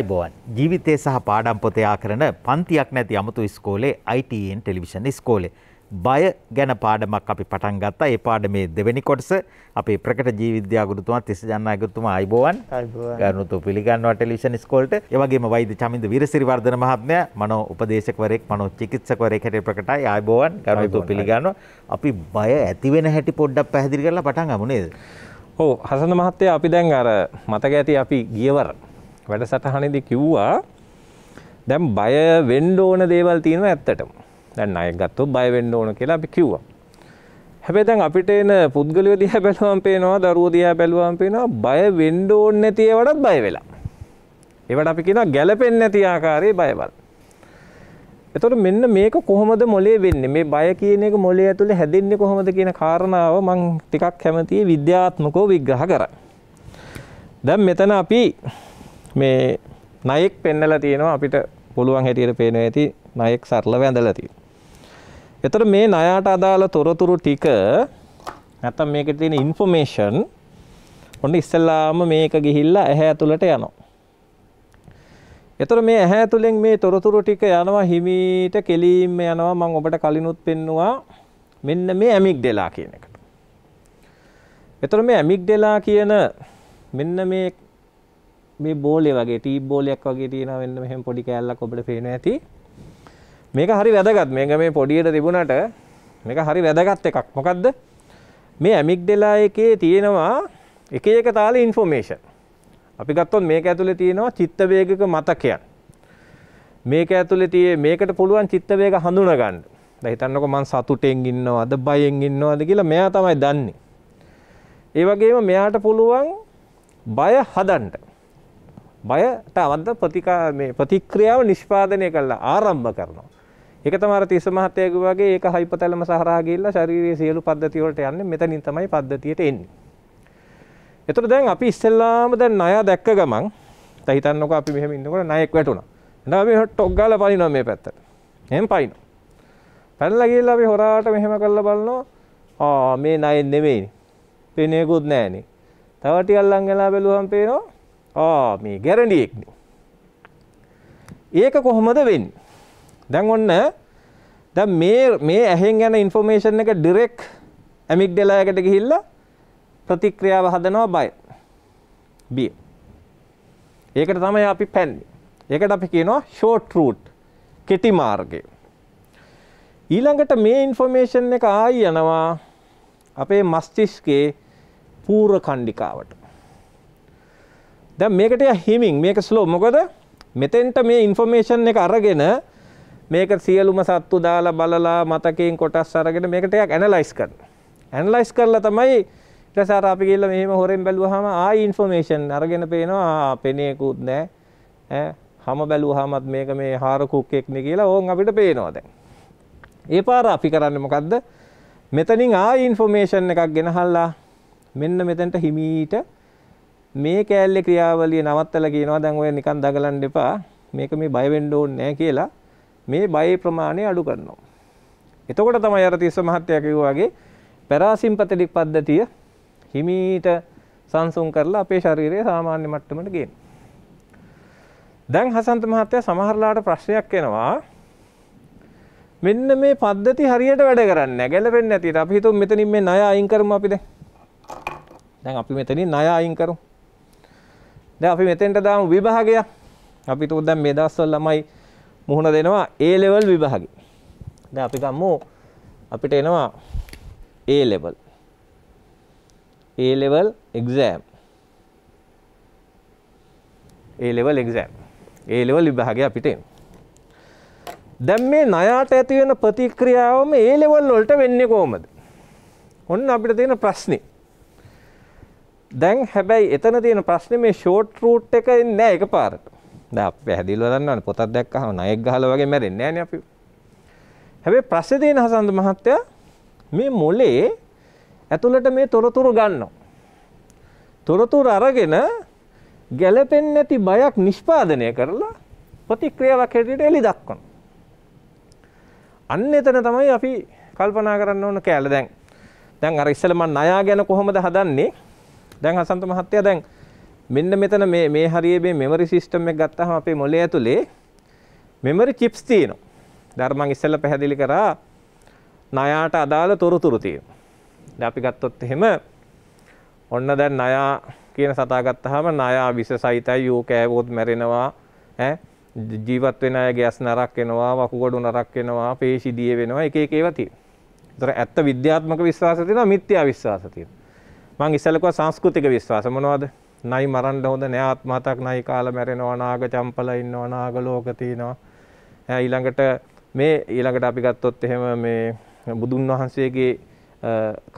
අයිබෝවන් ජීවිතය සහ පාඩම් පොතයා කරන පන්තියක් නැති අමුතු ස්කෝලේ ITN ටෙලිවිෂන් e ස්කෝලේ බය ගැන පාඩමක් අපි පටන් ගත්තා ඒ පාඩමේ දෙවෙනි කොටස අපේ ප්‍රකට ජීවිද්‍යා ගුරුතුමා තිස්ස ජන්නායකතුමා අයිබෝවන් ගරුතු පිළිගන්නවා ටෙලිවිෂන් ස්කෝලට ඒ වගේම වෛද්‍ය චමින්ද වීරසිරිවර්ධන මහත්මයා මනෝ උපදේශකවරයෙක් මනෝ චිකිත්සකවරයෙක් හැටියට ප්‍රකටයි අයිබෝවන් ගරුතු පිළිගන්නවා අපි බය ඇති වෙන හැටි පොඩ්ඩක් පැහැදිලි කරලා පටන් ගමු නේද ඔව් හසන මහත්තයා අපි දැන් අර මතක ඇති අපි ගියවර වැඩසටහනේදී කිව්වා දැන් බය වෙන්න ඕන දේවල් තියෙනවා ඇත්තටම. දැන් ණය ගත්තොත් බය වෙන්න ඕන කියලා අපි කිව්වා. හැබැයි දැන් අපිට එන පුද්ගලයෝ දිහා බැලුවම පේනවා, දරුවෝ දිහා බැලුවම පේනවා බය වෙන්න ඕනේ නැති ඒවටත් බය වෙලා. ඒවට අපි කියනවා ගැළපෙන්නේ නැති ආකාරයේ බය බල. එතකොට මෙන්න මේක කොහොමද මොලේ වෙන්නේ? මේ බය කියන එක මොලේ ඇතුලේ හැදෙන්නේ කොහොමද කියන කාරණාව මම ටිකක් කැමතියි විද්‍යාත්මකව විග්‍රහ කරන්න. දැන් මෙතන අපි මේ නයෙක් පෙන්නලා තියෙනවා අපිට පුළුවන් හැටියට පේනවා ඇති නයෙක් සරලව ඇඳලා තියෙනවා. එතකොට මේ ණයාට අදාළ තොරතුරු ටික නැත්තම් මේකේ තියෙන ইনফෝමේෂන් ඔන්න ඉස්සෙල්ලාම මේක ගිහිල්ලා ඇහැ ඇතුළට යනවා. එතකොට මේ ඇහැ ඇතුළෙන් මේ තොරතුරු ටික යනවා හිමීට කෙලින්ම යනවා මම ඔබට කලිනුත් පෙන්නවා මෙන්න මේ ඇමිග්ඩෙලා කියන එකට. එතකොට මේ ඇමිග්ඩෙලා කියන මෙන්න මේ මේ බෝලය වගේ ටීබ් බෝලයක් වගේ තියෙන වෙන්න මෙහෙම පොඩි කෑල්ලක් ඔබට පේන ඇති මේක හරි වැදගත් මේක මේ පොඩියට තිබුණට මේක හරි වැදගත් එකක් මොකද්ද මේ ඇමික්ඩෙලා එකේ තියෙනවා එක එක තාල ඉන්ෆෝමේෂන් අපි ගත්තොත් මේක ඇතුලේ තියෙනවා චිත්ත වේගක මතකයන් මේක ඇතුලේ තියේ මේකට පුළුවන් චිත්ත වේග හඳුනා ගන්න. දැන් හිතන්නකෝ මං සතුටෙන් ඉන්නවද බයෙන් ඉන්නවද කියලා මෙයා තමයි දන්නේ. ඒ වගේම මෙයාට පුළුවන් බය හදන්න. බයට අවන්ත ප්‍රතිකා මේ ප්‍රතික්‍රියාව නිෂ්පාදනය කරලා ආරම්භ කරනවා. ඒක තමයි තිස්ස මහත්තයාගේ වගේ ඒක හයිපොතැලම සහරා ගිහිල්ලා ශාරීරියේ සියලු පද්ධති වලට යන්නේ මෙතනින් තමයි පද්ධතියට එන්නේ. එතකොට දැන් අපි ඉස්සෙල්ලාම දැන් ණය දැක්ක ගමන් දැන් හිතන්නකෝ අපි මෙහෙම ඉන්නකොට ණයෙක් වැටුණා. එනවා මේ ටොක් ගාලා පනිනවා මේ පැත්තට. එහෙම පනිනවා. පැනලා ගිහිල්ලා අපි හොරාට මෙහෙම කරලා බලනවා. ආ මේ ණයෙන් නෙමෙයි. පේනේකුත් නැහනේ. තව ටිකක් ලං වෙලා බැලුවම පේනවා ආ මේ ගැරඬියෙක්නේ. ඒක කොහොමද වෙන්නේ? දැන් ඔන්න දැන් මේ මේ ඇහෙන් යන ইনফෝමේෂන් එක ඩිරෙක්ට් ඇමිග්ඩලා එකට ගිහිල්ලා ප්‍රතික්‍රියාව හදනවා බය. බිය. ඒකට තමයි අපි පැන්නේ. ඒකට අපි කියනවා short route කෙටි මාර්ගය. ඊළඟට මේ ইনফෝමේෂන් එක ආයි යනවා අපේ මස්තිෂ්කේ පූර්ව කණ්ඩිකාවට. දැන් මේකට හිමින් මේක ස්ලෝ මොකද මෙතෙන්ට මේ ඉන්ෆෝමේෂන් එක අරගෙන මේක සියලුම සත්තු දාලා බලලා මතකයෙන් කොටස් අරගෙන මේකට ටිකක් ඇනලයිස් කරනවා ඇනලයිස් කරලා තමයි ඊට පස්සේ අර අපි ගිහලා මෙහෙම හොරෙන් බැලුවාම ආයි ඉන්ෆෝමේෂන් අරගෙන පේනවා පෙනේකුත් නැහැ ඈ හැම බැලුවාමත් මේක මේ හාර කුක් එකනේ කියලා ඕන් අපිට පේනවා දැන් ඒ පාර අපි කරන්නේ මොකද්ද මෙතනින් ආයි ඉන්ෆෝමේෂන් එකක් ගෙනහල්ලා මෙන්න මෙතෙන්ට හිමීට මේ කෑල්ලේ ක්‍රියාවලිය නවත්තලා කියනවා දැන් ඔය නිකන් දඟලන්න එපා මේක මේ බය වෙන්න ඕනේ නැහැ කියලා මේ බයේ ප්‍රමාණය අඩු කරනවා. එතකොට තමයි අර තිස්ස මහත්තයා කිව්වා වගේ පැරාසිම්පතටික් පද්ධතිය හිමීට සංසුන් කරලා අපේ ශරීරයේ සාමාන්‍ය මට්ටමට ගේන. දැන් හසන්ත මහත්තයා සමහරලාට ප්‍රශ්නයක් එනවා. මෙන්න මේ පද්ධති හරියට වැඩ කරන්නේ නැහැ. ගැලපෙන්නේ නැතිට අපි හිතමු මෙතනින් මේ ණය අයින් කරමු අපි දැන්. දැන් අපි මෙතනින් ණය අයින් කරමු. දැන් අපි මෙතෙන්ට දාමු විභාගයක්. අපි තුත් දැන් මේ දවස්වල ළමයි මුහුණ දෙනවා A level විභාගෙ. දැන් අපි ගමු අපිට එනවා A level. A level exam. A level exam. A level විභාගය අපිට එනවා. දැන් මේ ණයාට ඇති වෙන ප්‍රතික්‍රියාවම A level වලට වෙන්නේ කොහොමද? ඔන්න අපිට තියෙන ප්‍රශ්නේ. දැන් හැබැයි එතන තියෙන ප්‍රශ්නේ මේ ෂෝට් රූට් එක එන්නේ නැහැ එකපාරට. දැන් අපි පැහැදිලිව දන්නවනේ පොතක් දැක්කහම ණයෙක් ගහලා වගේ මැරෙන්නේ නැහනේ අපි. හැබැයි ප්‍රශ්නේ තියෙන හසන්ත මහත්තයා මේ මොලේ ඇතුළට මේ තොරතුරු ගන්නවා. තොරතුරු අරගෙන ගැළපෙන්නේ නැති බයක් නිෂ්පාදනය කරලා ප්‍රතික්‍රියාවක් හැටියට එළි දක්වනවා. අන්න එතන තමයි අපි කල්පනා කරන්න ඕන කෑල්ල දැන්. දැන් අර ඉස්සෙල්ලා මම ණයා ගැන කොහොමද හදන්නේ? දැන් හසන්ත මහත්තයා දැන් මෙන්න මෙතන මේ මේ හරියේ මේ මෙමරි සිස්ටම් එක ගත්තාම අපේ මොළය ඇතුලේ මෙමරි චිප්ස් තියෙනවා. දැන් මම ඉස්සෙල්ලා පැහැදිලි කරා ණයාට අදාළ තොරතුරු තියෙනවා. දැන් අපි ගත්තොත් එහෙම ඔන්න දැන් ණයා කියන සතා ගත්තාම ණයා විශසයිතයි යෝ කෑවොත් මැරෙනවා ඈ ජීවත් වෙන අය ගැස් නරක් වෙනවා වකුගඩු නරක් වෙනවා පේශි දිය වෙනවා එක එක ඒවා තියෙනවා. ඒතර ඇත්ත විද්‍යාත්මක විශ්වාස තියෙනවා මිත්‍යා විශ්වාස තියෙනවා. මං ඉස්සලකුව සංස්කෘතික විශ්වාස මොනවද නයි මරන්න හොඳ නෑ ආත්මහතක් නයි කාල මැරෙනවා නාග චම්පල ඉන්නවා නාග ලෝක තියෙනවා ඊළඟට මේ ඊළඟට අපි ගත්තොත් එහෙම මේ බුදුන් වහන්සේගේ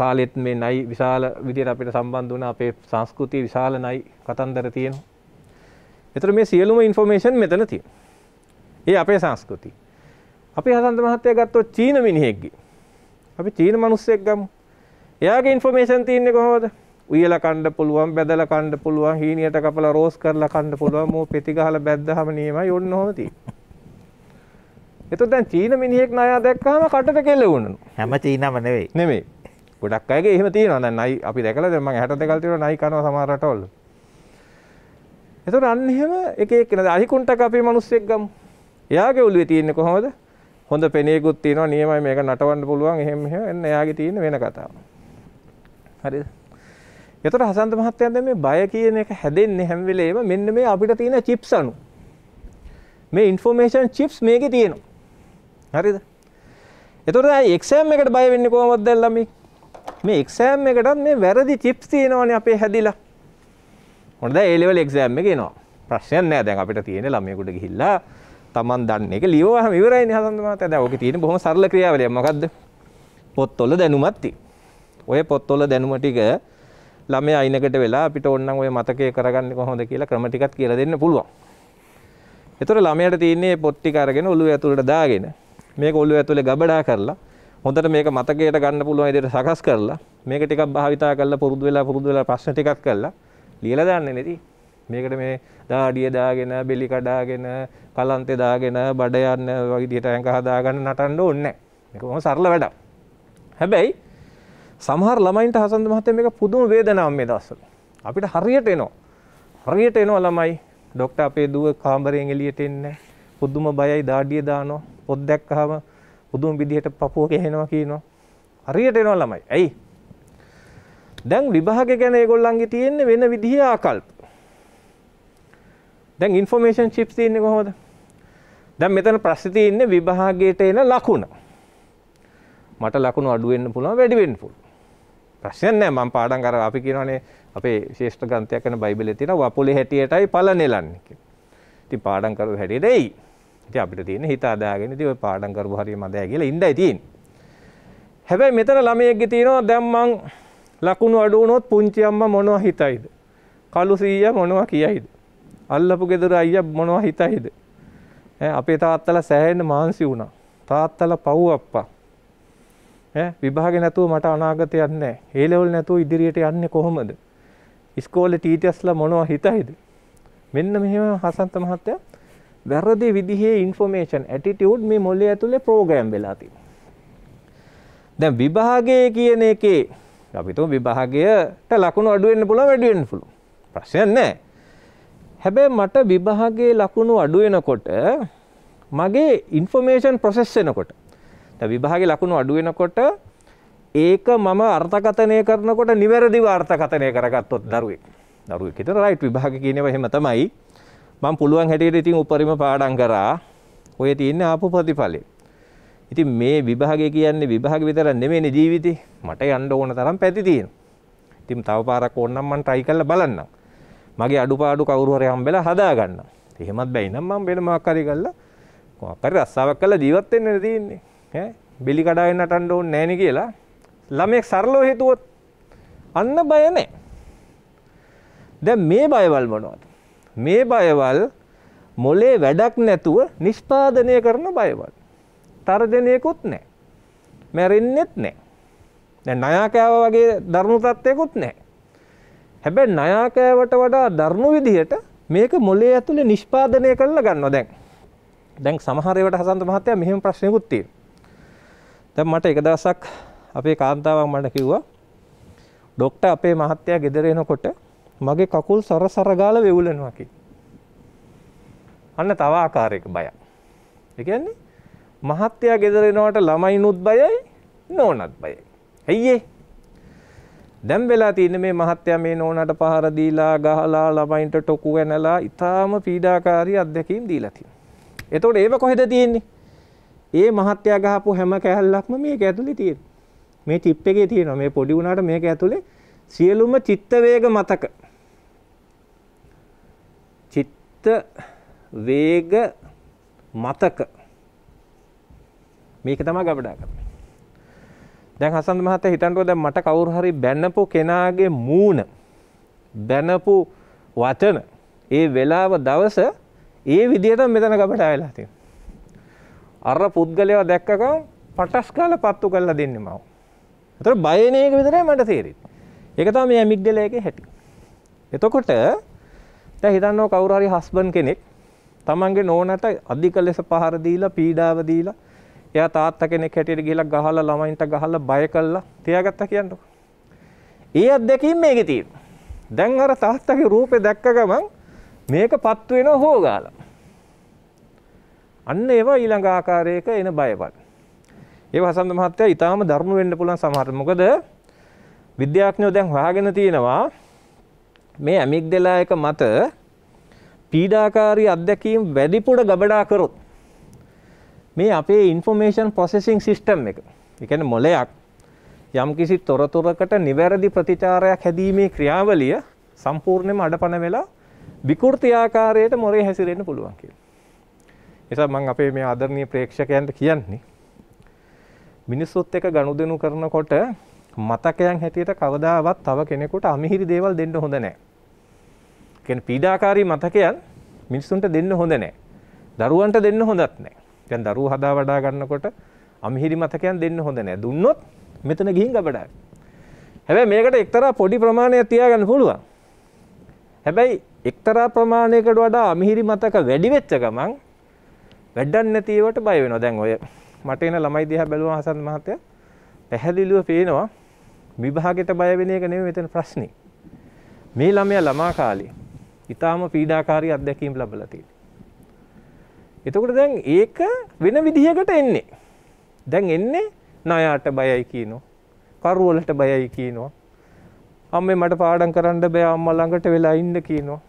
කාලෙත් මේ නයි විශාල විදියට අපිට සම්බන්ධ වුණ අපේ සංස්කෘතිය විශාල නයි කතන්දර තියෙනවා. එතකොට මේ සියලුම ইনফෝමේෂන් මෙතන තියෙනවා. ඒ අපේ සංස්කෘතිය. අපි හසන්ත මහත්තයා ගත්තොත් චීන මිනිහෙක්ගේ. අපි චීන මිනිස්සෙක් ගමු. එයාගේ ඉන්ෆෝමේෂන් තියෙන්නේ කොහොමද? උයලා කන්න පුළුවන්, බැදලා කන්න පුළුවන්, හීනියට කපලා රෝස් කරලා කන්න පුළුවන්, මෝ පෙති ගහලා බැද්දාම නියමයි ඔන්න ඔහොම තියෙන්නේ. එතකොට දැන් චීන මිනිහෙක් ණය දැක්කම කටට කෙල්ල වුණනු. හැම චීනම නෙවෙයි. නෙමෙයි. ගොඩක් අයගේ එහෙම තියෙනවා. දැන් නයි අපි දැකලා දැන් මම 62 කල් තියෙනවා නයි කනවා සමහර රටවල. එතකොට අන්න එහෙම එක එක නේද අහිකුන්ටක අපේ මිනිස්සෙක් ගමු. එයාගේ ඔළුවේ තියෙන්නේ කොහොමද? හොඳ පෙනේකුත් තියෙනවා නියමයි මේක නටවන්න පුළුවන් එහෙම එහෙම එන්න එයාගේ තියෙන වෙන කතාවක්. හරිද? එතකොට හසන්ත මහත්තයා දැන් මේ බය කියන එක හැදෙන්නේ හැම වෙලේම මෙන්න මේ අපිට තියෙන චිප්ස් අණු. මේ ইনফෝමේෂන් චිප්ස් මේකේ තියෙනවා. හරිද? එතකොට ආයි එක්සෑම් එකට බය වෙන්නේ කොහොමද දැන් ළමයි? මේ එක්සෑම් එකටත් මේ වැරදි චිප්ස් තියෙනවානේ අපේ හැදිලා. මොකද දැන් A level එක්සෑම් එක එනවා. ප්‍රශ්නයක් නෑ දැන් අපිට තියෙන්නේ ළමයෙකුට ගිහිල්ලා Taman දන්න එක ලියවහම ඉවරයිනේ හසන්ත මහත්තයා. දැන් ඕකේ තියෙන බොහොම සරල ක්‍රියාවලියක් මොකද්ද? පොත්වල දැනුමක් තියෙනවා. ඔය පොත්වල දැනුම ටික ළමයා අයිනකට වෙලා අපිට ඕනනම් ඔය මතකය කරගන්න කොහොමද කියලා ක්‍රම ටිකක් කියලා දෙන්න පුළුවන්. ඒතර ළමයාට තියෙන්නේ පොත් ටික අරගෙන ඔළුව ඇතුළට දාගෙන මේක ඔළුව ඇතුලේ ගබඩා කරලා හොඳට මේක මතකයට ගන්න පුළුවන් විදිහට සකස් කරලා මේක ටිකක් භාවිතා කරලා පුරුදු වෙලා පුරුදු වෙලා ප්‍රශ්න ටිකක් කරලා ලියලා දාන්නේ නේද මේකට මේ දාඩිය දාගෙන බෙලි කඩාගෙන කලන්තේ දාගෙන බඩ යන්න වගේ විදිහට ඇඟ හදාගන්න නටන්න ඕනේ නැහැ මේක සරල වැඩක් හැබැයි සමහර ළමයින්ට හසන්ත මහත්තයා මේක පුදුම වේදනාවක් මේ දවස්වල. අපිට හරියට එනවා. හරියට එනවා ළමයි. ડોක්ටර් අපේ දුව කාමරයෙන් එළියට එන්නේ පුදුම බයයි දාඩිය දානවා. පොත් දැක්කහම පුදුම විදිහට පපුව ගහනවා කියනවා. හරියට එනවා ළමයි. ඇයි? දැන් විභාගය ගැන ඒගොල්ලන්ගේ තියෙන්නේ වෙන විදිහේ ආකල්ප. දැන් ইনফෝමේෂන් චිප්ස් තියෙන්නේ කොහොමද? දැන් මෙතන ප්‍රශ්නේ තියෙන්නේ විභාගයට එන ලකුණ. මට ලකුණු අඩු වෙන්න පුළුවන් වැඩි වෙන්න පුළුවන්. ප්‍රශ්නයක් නෑ මම පාඩම් කර අපි කියනවානේ අපේ ශේෂ්ඨ ග්‍රන්ථයක් වෙන බයිබලයේ තියෙන වපුලේ හැටියටයි පළ නෙලන්නේ කියලා. ඉතින් පාඩම් කරව හැටියට එයි. ඉතින් අපිට තියෙන හිත අදාගෙන ඉතින් ඔය පාඩම් කරපු හරිය මදෑ කියලා ඉන්නයි තියෙන්නේ. හැබැයි මෙතන ළමයෙක්ගේ තියෙනවා දැන් මං ලකුණු අඩු වුණොත් පුංචි අම්මා මොනවා හිතයිද? කළු සීයා මොනවා කියයිද? අල්ලපු ගෙදර අයියා මොනවා හිතයිද? අපේ තාත්තලා සෑහෙන්න මාන්සි වුණා. තාත්තලා පව් අප්පා විභාග නැතුව මට අනාගතයක් නැහැ. ඒ ලෙවල් නැතුව ඉදිරියට යන්නේ කොහොමද? ඉස්කෝලේ ටීචර්ස්ලා මොනවා හිතයිද? මෙන්න මෙහෙම හසන්ත මහත්තයා වැරදි විදිහේ ইনফෝමේෂන් ඇටිටියුඩ් මේ මොළේ ඇතුලේ ප්‍රෝග්‍රෑම් වෙලා තියෙනවා. දැන් විභාගයේ කියන එකේ අපි තුම විභාගයට ලකුණු අඩු වෙන්න පුළුවන් වැඩි වෙන්න පුළුවන්. ප්‍රශ්නයක් නැහැ. හැබැයි මට විභාගයේ ලකුණු අඩු වෙනකොට මගේ ইনফෝමේෂන් ප්‍රොසෙස් වෙනකොට විභාගේ ලකුණු අඩු වෙනකොට ඒක මම අර්ථකථනය කරනකොට නිවැරදිව අර්ථකථනය කරගත්තොත් දරුවෙක්. දරුවෙක් හිතන රයිට් විභාග කියනවා එහෙම තමයි. මම පුළුවන් හැටියට ඉතින් උපරිම පාඩම් කරා. ඔය තියෙන ආපු ප්‍රතිඵලෙ. ඉතින් මේ විභාගය කියන්නේ විභාග විතර නෙමෙයිනේ ජීවිතේ. මට යන්න ඕන තරම් පැති තියෙනවා. ඉතින් තව පාරක් ඕනනම් මම try කරලා බලන්නම්. මගේ අඩුපාඩු කවුරු හරි හම්බෙලා හදාගන්නම්. එහෙමත් බැයි නම් මම වෙන මොකක් හරි කරලා මොකක් හරි රස්සාවක් කරලා ජීවත් වෙන්න තියෙන්නේ. බෙලි කඩාවෙන් නටන්න ඕනේ නැහෙනි කියලා ළමෙක් සරලව හිතුවොත් අන්න බය නැහැ. දැන් මේ බයවල් මොනවද? මේ බයවල් මොලේ වැඩක් නැතුව නිෂ්පාදනය කරන බයවල්. තර්ජනයකුත් නැහැ. මැරෙන්නෙත් නැහැ. දැන් නයාකෑව වගේ දරුණු තත්ත්වයකුත් නැහැ. හැබැයි නයාකෑවට වඩා දරුණු විදිහට මේක මොලේ ඇතුලේ නිෂ්පාදනය කරලා ගන්නවා දැන්. දැන් සමහර ඒවාට හසන්ත මහත්තයා මෙහෙම ප්‍රශ්නයකුත් තියෙනවා. දැන් මට එක දවසක් අපේ කාන්තාවක් මට කිව්වා ඩොක්ටර් අපේ මහත්තයා ගෙදර එනකොට මගේ කකුල් සරසර ගාලා වෙවුලනවා කි. අන්න තව ආකාරයක බයක්. ඒ කියන්නේ මහත්තයා ගෙදර එනකොට ළමයිනුත් බයයි නෝනත් බයයි. අයියේ දැන් වෙලා තියෙන මේ මහත්තයා මේ නෝනට පහර දීලා ගහලා ළමයින්ට ටොකු වෙනලා ඊටාම පීඩාකාරී අත්දැකීම් දීලා තියෙනවා. එතකොට ඒව කොහෙද තියෙන්නේ? ඒ මහත්යා ගහපු හැම කෑල්ලක්ම මේක ඇතුලේ තියෙනවා. මේ චිප් එකේ තියෙනවා. මේ පොඩි වුණාට මේක ඇතුලේ සියලුම චිත්ත වේග මතක. චිත්ත වේග මතක. මේක තමයි ගබඩා කරන්නේ. දැන් හසන්ත මහත්තයා හිතන්නකෝ දැන් මට කවුරු හරි බැනපු කෙනාගේ මූණ බැනපු වචන ඒ වෙලාව දවස ඒ විදිහට මෙතන ගබඩා වෙලා තියෙනවා. අර පුද්ගලයා දැක්කකම් පටස් කාලා පත්තු කරලා දෙන්නේ මම. ඒතර බයන එක විතරයි මට තේරෙන්නේ. ඒක තමයි මේ ඇමිග්ඩලා එකේ හැටි. එතකොට දැන් හිතන්නකො කවුරු හරි හස්බන්ඩ් කෙනෙක් තමන්ගේ නෝනට අධික ලෙස පහර දීලා පීඩාව දීලා එයා තාත්තා කෙනෙක් හැටියට ගිහලා ගහලා ළමයින්ට ගහලා බය කළා තියාගත්තා කියන්නකො. ඒ අත්දැකීම මේකේ තියෙනවා. දැන් අර තාත්තගේ රූපේ දැක්ක ගමන් මේක පත්තු වෙනව හොෝගාලා. අන්න ඒවා ඊළඟ ආකාරයක එන බයවල්. ඒව හසන්ත මහත්තයා ඊටාම දරුණු වෙන්න පුළුවන් සමහර. මොකද විද්‍යාඥයෝ දැන් හොයාගෙන තියෙනවා මේ ඇමිග්ඩලා එක මත පීඩාකාරී අත්දැකීම් වැඩිපුර ගබඩා කරොත් මේ අපේ ඉන්ෆෝමේෂන් ප්‍රොසෙසිං සිස්ටම් එක. ඒ කියන්නේ මොලයක් යම්කිසි තොරතුරකට නිවැරදි ප්‍රතිචාරයක් හැදීමේ ක්‍රියාවලිය සම්පූර්ණයෙන්ම අඩපණ වෙලා විකෘති ආකාරයට මොලේ හැසිරෙන්න පුළුවන් කියලා. නිසා මම අපේ මේ ආදරණීය ප්‍රේක්ෂකයන්ට කියන්නේ මිනිස්සුත් එක්ක ගනුදෙනු කරනකොට මතකයන් හැටියට කවදාවත් තව කෙනෙකුට අමිහිරි දේවල් දෙන්න හොඳ නැහැ. කියන්නේ පීඩාකාරී මතකයන් මිනිස්සුන්ට දෙන්න හොඳ නැහැ. දරුවන්ට දෙන්න හොඳත් නැහැ. දැන් දරුවෝ හදා වඩා ගන්නකොට අමිහිරි මතකයන් දෙන්න හොඳ නැහැ. දුන්නොත් මෙතන ගිහින් ගබඩායි. හැබැයි මේකට එක්තරා පොඩි ප්‍රමාණයක් තියාගන්න පුළුවන්. හැබැයි එක්තරා ප්‍රමාණයකට වඩා අමිහිරි මතක වැඩි වෙච්ච ගමන් වැඩක් නැති ඒවට බය වෙනවා. දැන් ඔය මට එන ළමයි දිහා බැලුවා හසන්ත මහත්තයා පැහැදිලිව පේනවා විභාගයට බය වෙන එක නෙමෙයි මෙතන ප්‍රශ්නේ. මේ ළමයා ළමා කාලේ ඊටාම පීඩාකාරී අත්දැකීම් ලැබලා තියෙනවා. එතකොට දැන් ඒක වෙන විදිහකට එන්නේ. දැන් එන්නේ ණයාට බයයි කියනවා. කරවලට බයයි කියනවා. අම්මේ මට පාඩම් කරන්න බෑ අම්මා ළඟට වෙලා ඉන්න කියනවා.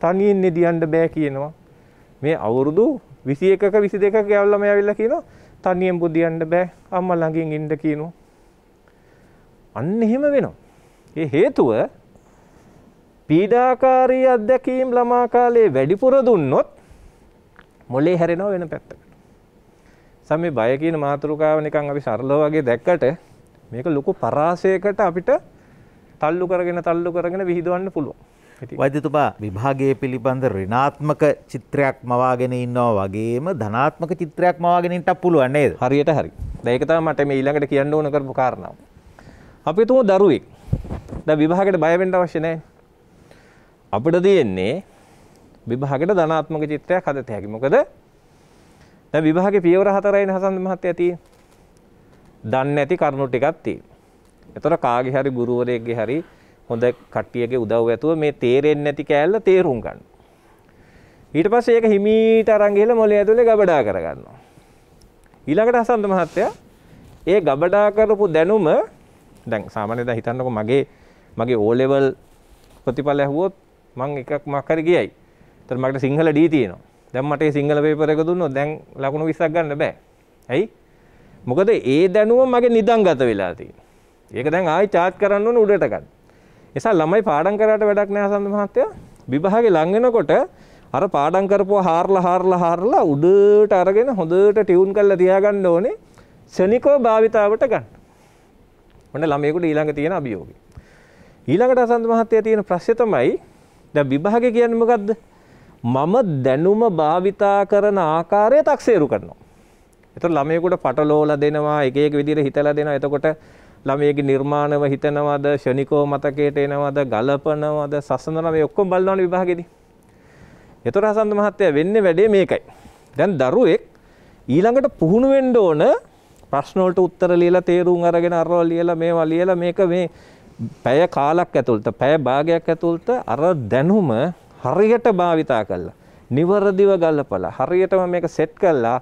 තනියෙන් නිදියන්න බෑ කියනවා. මේ අවුරුදු විසි එකක විසි දෙක ඇවල්ලම ඇවිල්ල කියන තනියෙන් බුද්ධියන්ට බෑ අම්ම ළඟින් ඉන්ඩ කියනු අන්න එහෙම වෙනවා. ඒ හේතුව පීඩාකාරී අත්දැකීම් ළමා කාලේ වැඩිපුර දුන්නොත් මොලේ හැරෙනව වෙන පැත්තකට. සමේ බය කියන මාතෘකාව නිකන් අපි සරලව වගේ දැක්කට මේක ලොකු පරාසයකට අපිට තල්ලු කරගෙන තල්ලු කරගෙන විහිදවන්න පුළුවන්. වෛද්‍යතුමා විභාගය පිළිබඳ ඍණාත්මක චිත්‍රයක් මවාගෙන ඉන්නවා වගේම ධනාත්මක චිත්‍රයක් මවාගෙන ඉන්නත් පුළුවන් නේද? හරියට හරි. දැන් ඒක තමයි මට මේ ඊළඟට කියන්න ඕන කරපු කාරණාව. අපි තුමු දරුවෙක්. දැන් විභාගයට බය වෙන්න අවශ්‍ය නැහැ. අපිට තියෙන්නේ විභාගයට ධනාත්මක චිත්‍රයක් හදත හැකි. මොකද දැන් විභාගේ පියවර හතරයිනේ හසන්ත මහත්තයා තියෙන්නේ. දන්නේ නැති කරුණු ටිකක් තියෙනවා. එතකොට කාගේ හරි ගුරුවරයෙක්ගේ හරි හොඳ කට්ටියගේ උදව් ඇතුව මේ තේරෙන්නේ නැති කෑල්ල තේරුම් ගන්න. ඊට පස්සේ ඒක හිමීට අරන් ගිහලා මොලේ ඇතුලේ ගබඩා කරගන්නවා. ඊළඟට හසන්ත මහත්තයා ඒ ගබඩා කරපු දැනුම දැන් සාමාන්‍යයෙන් දැන් හිතන්නකෝ මගේ මගේ O level ප්‍රතිඵල ඇහුවොත් මම එකක් මක් හරි ගියයි. ඒතර මට සිංහල D තියෙනවා. දැන් මට සිංහල පේපර් එක දුන්නොත් දැන් ලකුණු 20ක් ගන්න බෑ. ඇයි? මොකද ඒ දැනුම මගේ නිදන්ගත වෙලා තියෙනවා. ඒක දැන් ආයි චාර්ජ් කරන්න ඕන උඩට ගන්න. නිසා ළමයි පාඩම් කරාට වැඩක් නැහැ සඳ මහත්තයා. විභාගේ ලං වෙනකොට අර පාඩම් කරපුවා හාරලා හාරලා හාරලා උඩට අරගෙන හොඳට ටියුන් කරලා තියාගන්න ඕනේ. ශනිකව භාවිතාවට ගන්න. ඔන්න ළමයෙකුට ඊළඟ තියෙන අභියෝගය. ඊළඟට අසන්ත මහත්තයා තියෙන ප්‍රශ්නේ තමයි දැන් විභාගය කියන්නේ මොකද්ද? මම දැනුම භාවිතා කරන ආකාරය තක්සේරු කරනවා. එතකොට ළමයෙකුට පටලෝලා දෙනවා, එක එක විදිහට හිතලා දෙනවා. එතකොට ළමයගේ නිර්මාණව හිතනවද ෂණිකෝ මතකයට එනවද ගලපනවද සසඳන මේ ඔක්කොම බලනවනේ විභාගෙදී. ඒතර හසන්ත මහත්තයා වෙන්නේ වැඩේ මේකයි. දැන් දරුවෙක් ඊළඟට පුහුණු වෙන්න ඕන ප්‍රශ්න වලට උත්තර ලියලා තේරුම් අරගෙන අරව ලියලා මේවා ලියලා මේක මේ පැය කාලක් ඇතුළත පැය භාගයක් ඇතුළත අර දැනුම හරියට භාවිතා කළා. නිවරදිව ගල්ලපලා හරියටම මේක සෙට් කළා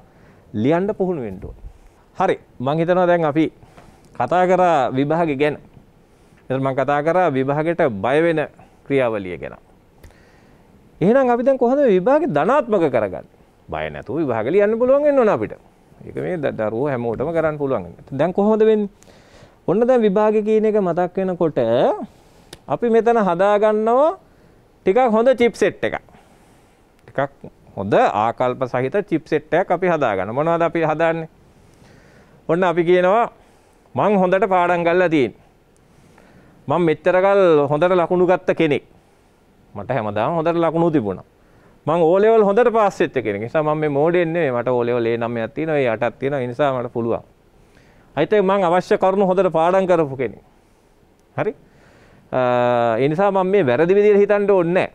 ලියන්න පුහුණු වෙන්න ඕන. හරි මං හිතනවා දැන් අපි කතා කරා විභාග ගැන එතම කතා කරා විභාගයට බයවෙන ක්‍රියාවලිය ගැන එහෙනම් අපි දැන් කොහොමද විභාග ධනාත්මක කරගන්නේ බය නැතුව විභාග ලියන්න පුළුවන් වෙන්න ඕන අපිට ඒක මේ දරුවෝ හැමෝටම කරන්න පුළුවන් දැන් කොහොමද වෙන්නේ ඔන්න දැන් විභාග කියන එක මතක් වෙනකොට අපි මෙතන හදාගන්නවා ටිකක් හොඳ චිප් සෙට් එකක් ටිකක් හොඳ ආකල්ප සහිත චිප් සෙට් එකක් අපි හදාගන්න මොනවද අපි හදාන්නේ ඔන්න අපි කියනවා මං හොඳට පාඩම් ගල්ලා තියෙන්නේ. මං මෙච්චරකල් හොඳට ලකුණු ගත්ත කෙනෙක්. මට හැමදාම හොඳට ලකුණු තිබුණා. මං O level හොඳට පාස් වෙච්ච කෙනෙක්. නිසා මම මේ මෝඩෙන් නෙවෙයි. මට O level A 9ක් තියෙනවා, A 8ක් තියෙනවා. ඒ නිසා මට පුළුවන්. හිතේ මං අවශ්‍ය කරුණු හොඳට පාඩම් කරපු කෙනෙක්. හරි? ඒ නිසා මම මේ වැරදි විදිහට හිතන්න ඕනේ නැහැ.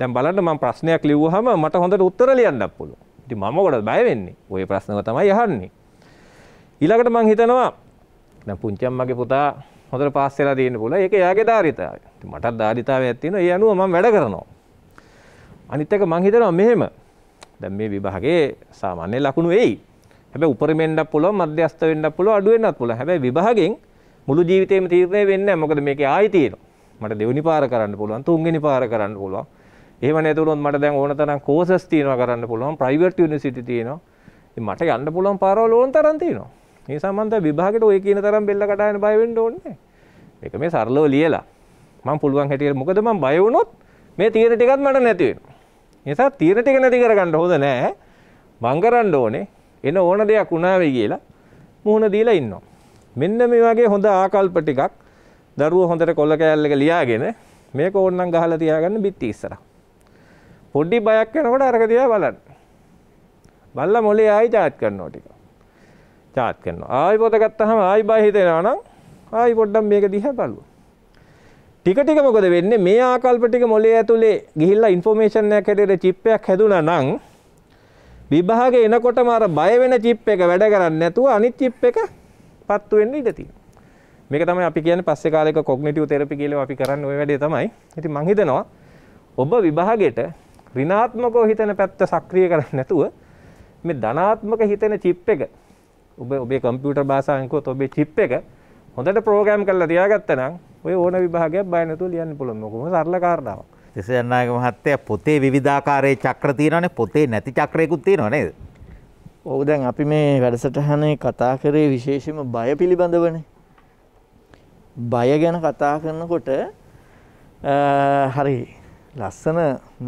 දැන් බලන්න මම ප්‍රශ්නයක් ලිව්වහම මට හොඳට උත්තර ලියන්නත් පුළුවන්. ඉතින් මම මොකටද බය වෙන්නේ? ওই ප්‍රශ්නව තමයි අහන්නේ. ඊළඟට මං හිතනවා දැන් පුංචම් මගේ පුතා හොඳට පාස් වෙලා තියෙන්න පුළුවන්. ඒක එයාගේ ධාරිතාවය. ඉතින් මටත් ධාරිතාවයක් තියෙනවා. ඒ අනුව මම වැඩ කරනවා. අනිත් එක මම හිතනවා මෙහෙම. දැන් මේ විභාගේ සාමාන්‍ය ලකුණු එයි. හැබැයි උපරිමෙන්ඩක් පුළුවන්, මධ්‍යස්ථ වෙන්නත් පුළුවන්, අඩු වෙන්නත් පුළුවන්. හැබැයි විභාගෙන් මුළු ජීවිතේම තීරණය වෙන්නේ නැහැ. මොකද මේකේ ආයි තියෙනවා. මට දෙවෙනි පාර කරන්න පුළුවන්, තුන්වෙනි පාර කරන්න පුළුවන්. එහෙම නැතුනොත් මට දැන් ඕන තරම් කෝසස් තියෙනවා කරන්න පුළුවන්, ප්‍රයිවට් යුනිවර්සිටි තියෙනවා. ඉතින් මට යන්න පුළුවන් පාරවල් ඕන තරම් තියෙනවා. මේ සම්බන්ධ විභාගෙට ඔය කියන තරම් බෙල්ල කඩාගෙන බය වෙන්න ඕනේ ඒක මේ සරලව ලියලා මම පුළුවන් හැටියට මොකද මම බය වුණොත් මේ තීරණ ටිකත් මට නැති වෙනවා නිසා තීරණ ටික නැති කරගන්න හොඳ නෑ මං කරන්න ඕනේ එන ඕන දෙයක් උනාවේ කියලා මුහුණ දීලා ඉන්නවා මෙන්න මේ වගේ හොඳ ආකල්ප ටිකක් දරුවෝ හොඳට කොල්ල කෑල්ල එක ලියාගෙන මේක ඕන්නම් ගහලා තියාගන්න බිත්ති ඉස්සරහ පොඩි බයක් වෙනකොට අරක දිහා බලන්න බලලා මොලේ ආයි චාට් කරනවා ටිකක් චාට් කරනවා. ආයි පොත ගත්තාම ආයි බය හිතෙනවා නම් ආයි පොඩ්ඩක් මේක දිහා බලමු. ටික ටික මොකද වෙන්නේ මේ ආකල්ප ටික මොලේ ඇතුලේ ගිහිල්ලා ইনফෝමේෂන් එකක් හැටියට චිප් එකක් හැදුනා නම් විභාගේ එනකොටම අර බය වෙන චිප් එක වැඩ කරන්නේ නැතුව අනිත් චිප් එක පත්තු වෙන්න ඉඩ තියෙනවා. මේක තමයි අපි කියන්නේ පස්සේ කාලේක කොග්නිටිව් තෙරපි කියලා අපි කරන්නේ ওই වැඩේ තමයි. ඉතින් මං හිතනවා ඔබ විභාගෙට ඍණාත්මකව හිතන පැත්ත සක්‍රිය කරන්නේ නැතුව මේ ධනාත්මක හිතන චිප් එක ඔබ ඔබේ කම්පියුටර් භාෂාවෙන්කොත් ඔබේ චිප් එක හොඳට ප්‍රෝග්‍රෑම් කරලා තියාගත්තනම් ඔය ඕන විභාගයක් බය නැතුව ලියන්න පුළුවන්. මොකම සරල කාරණාවක්. තිසයන්නාගේ මහත්තයා පොතේ විවිධාකාරයේ චක්‍ර තියෙනවනේ පොතේ නැති චක්‍රයකුත් තියෙනව නේද? ඔව් දැන් අපි මේ වැඩසටහනේ කතා කරේ විශේෂයෙන්ම බය පිළිබඳවනේ. බය ගැන කතා කරනකොට හරි ලස්සන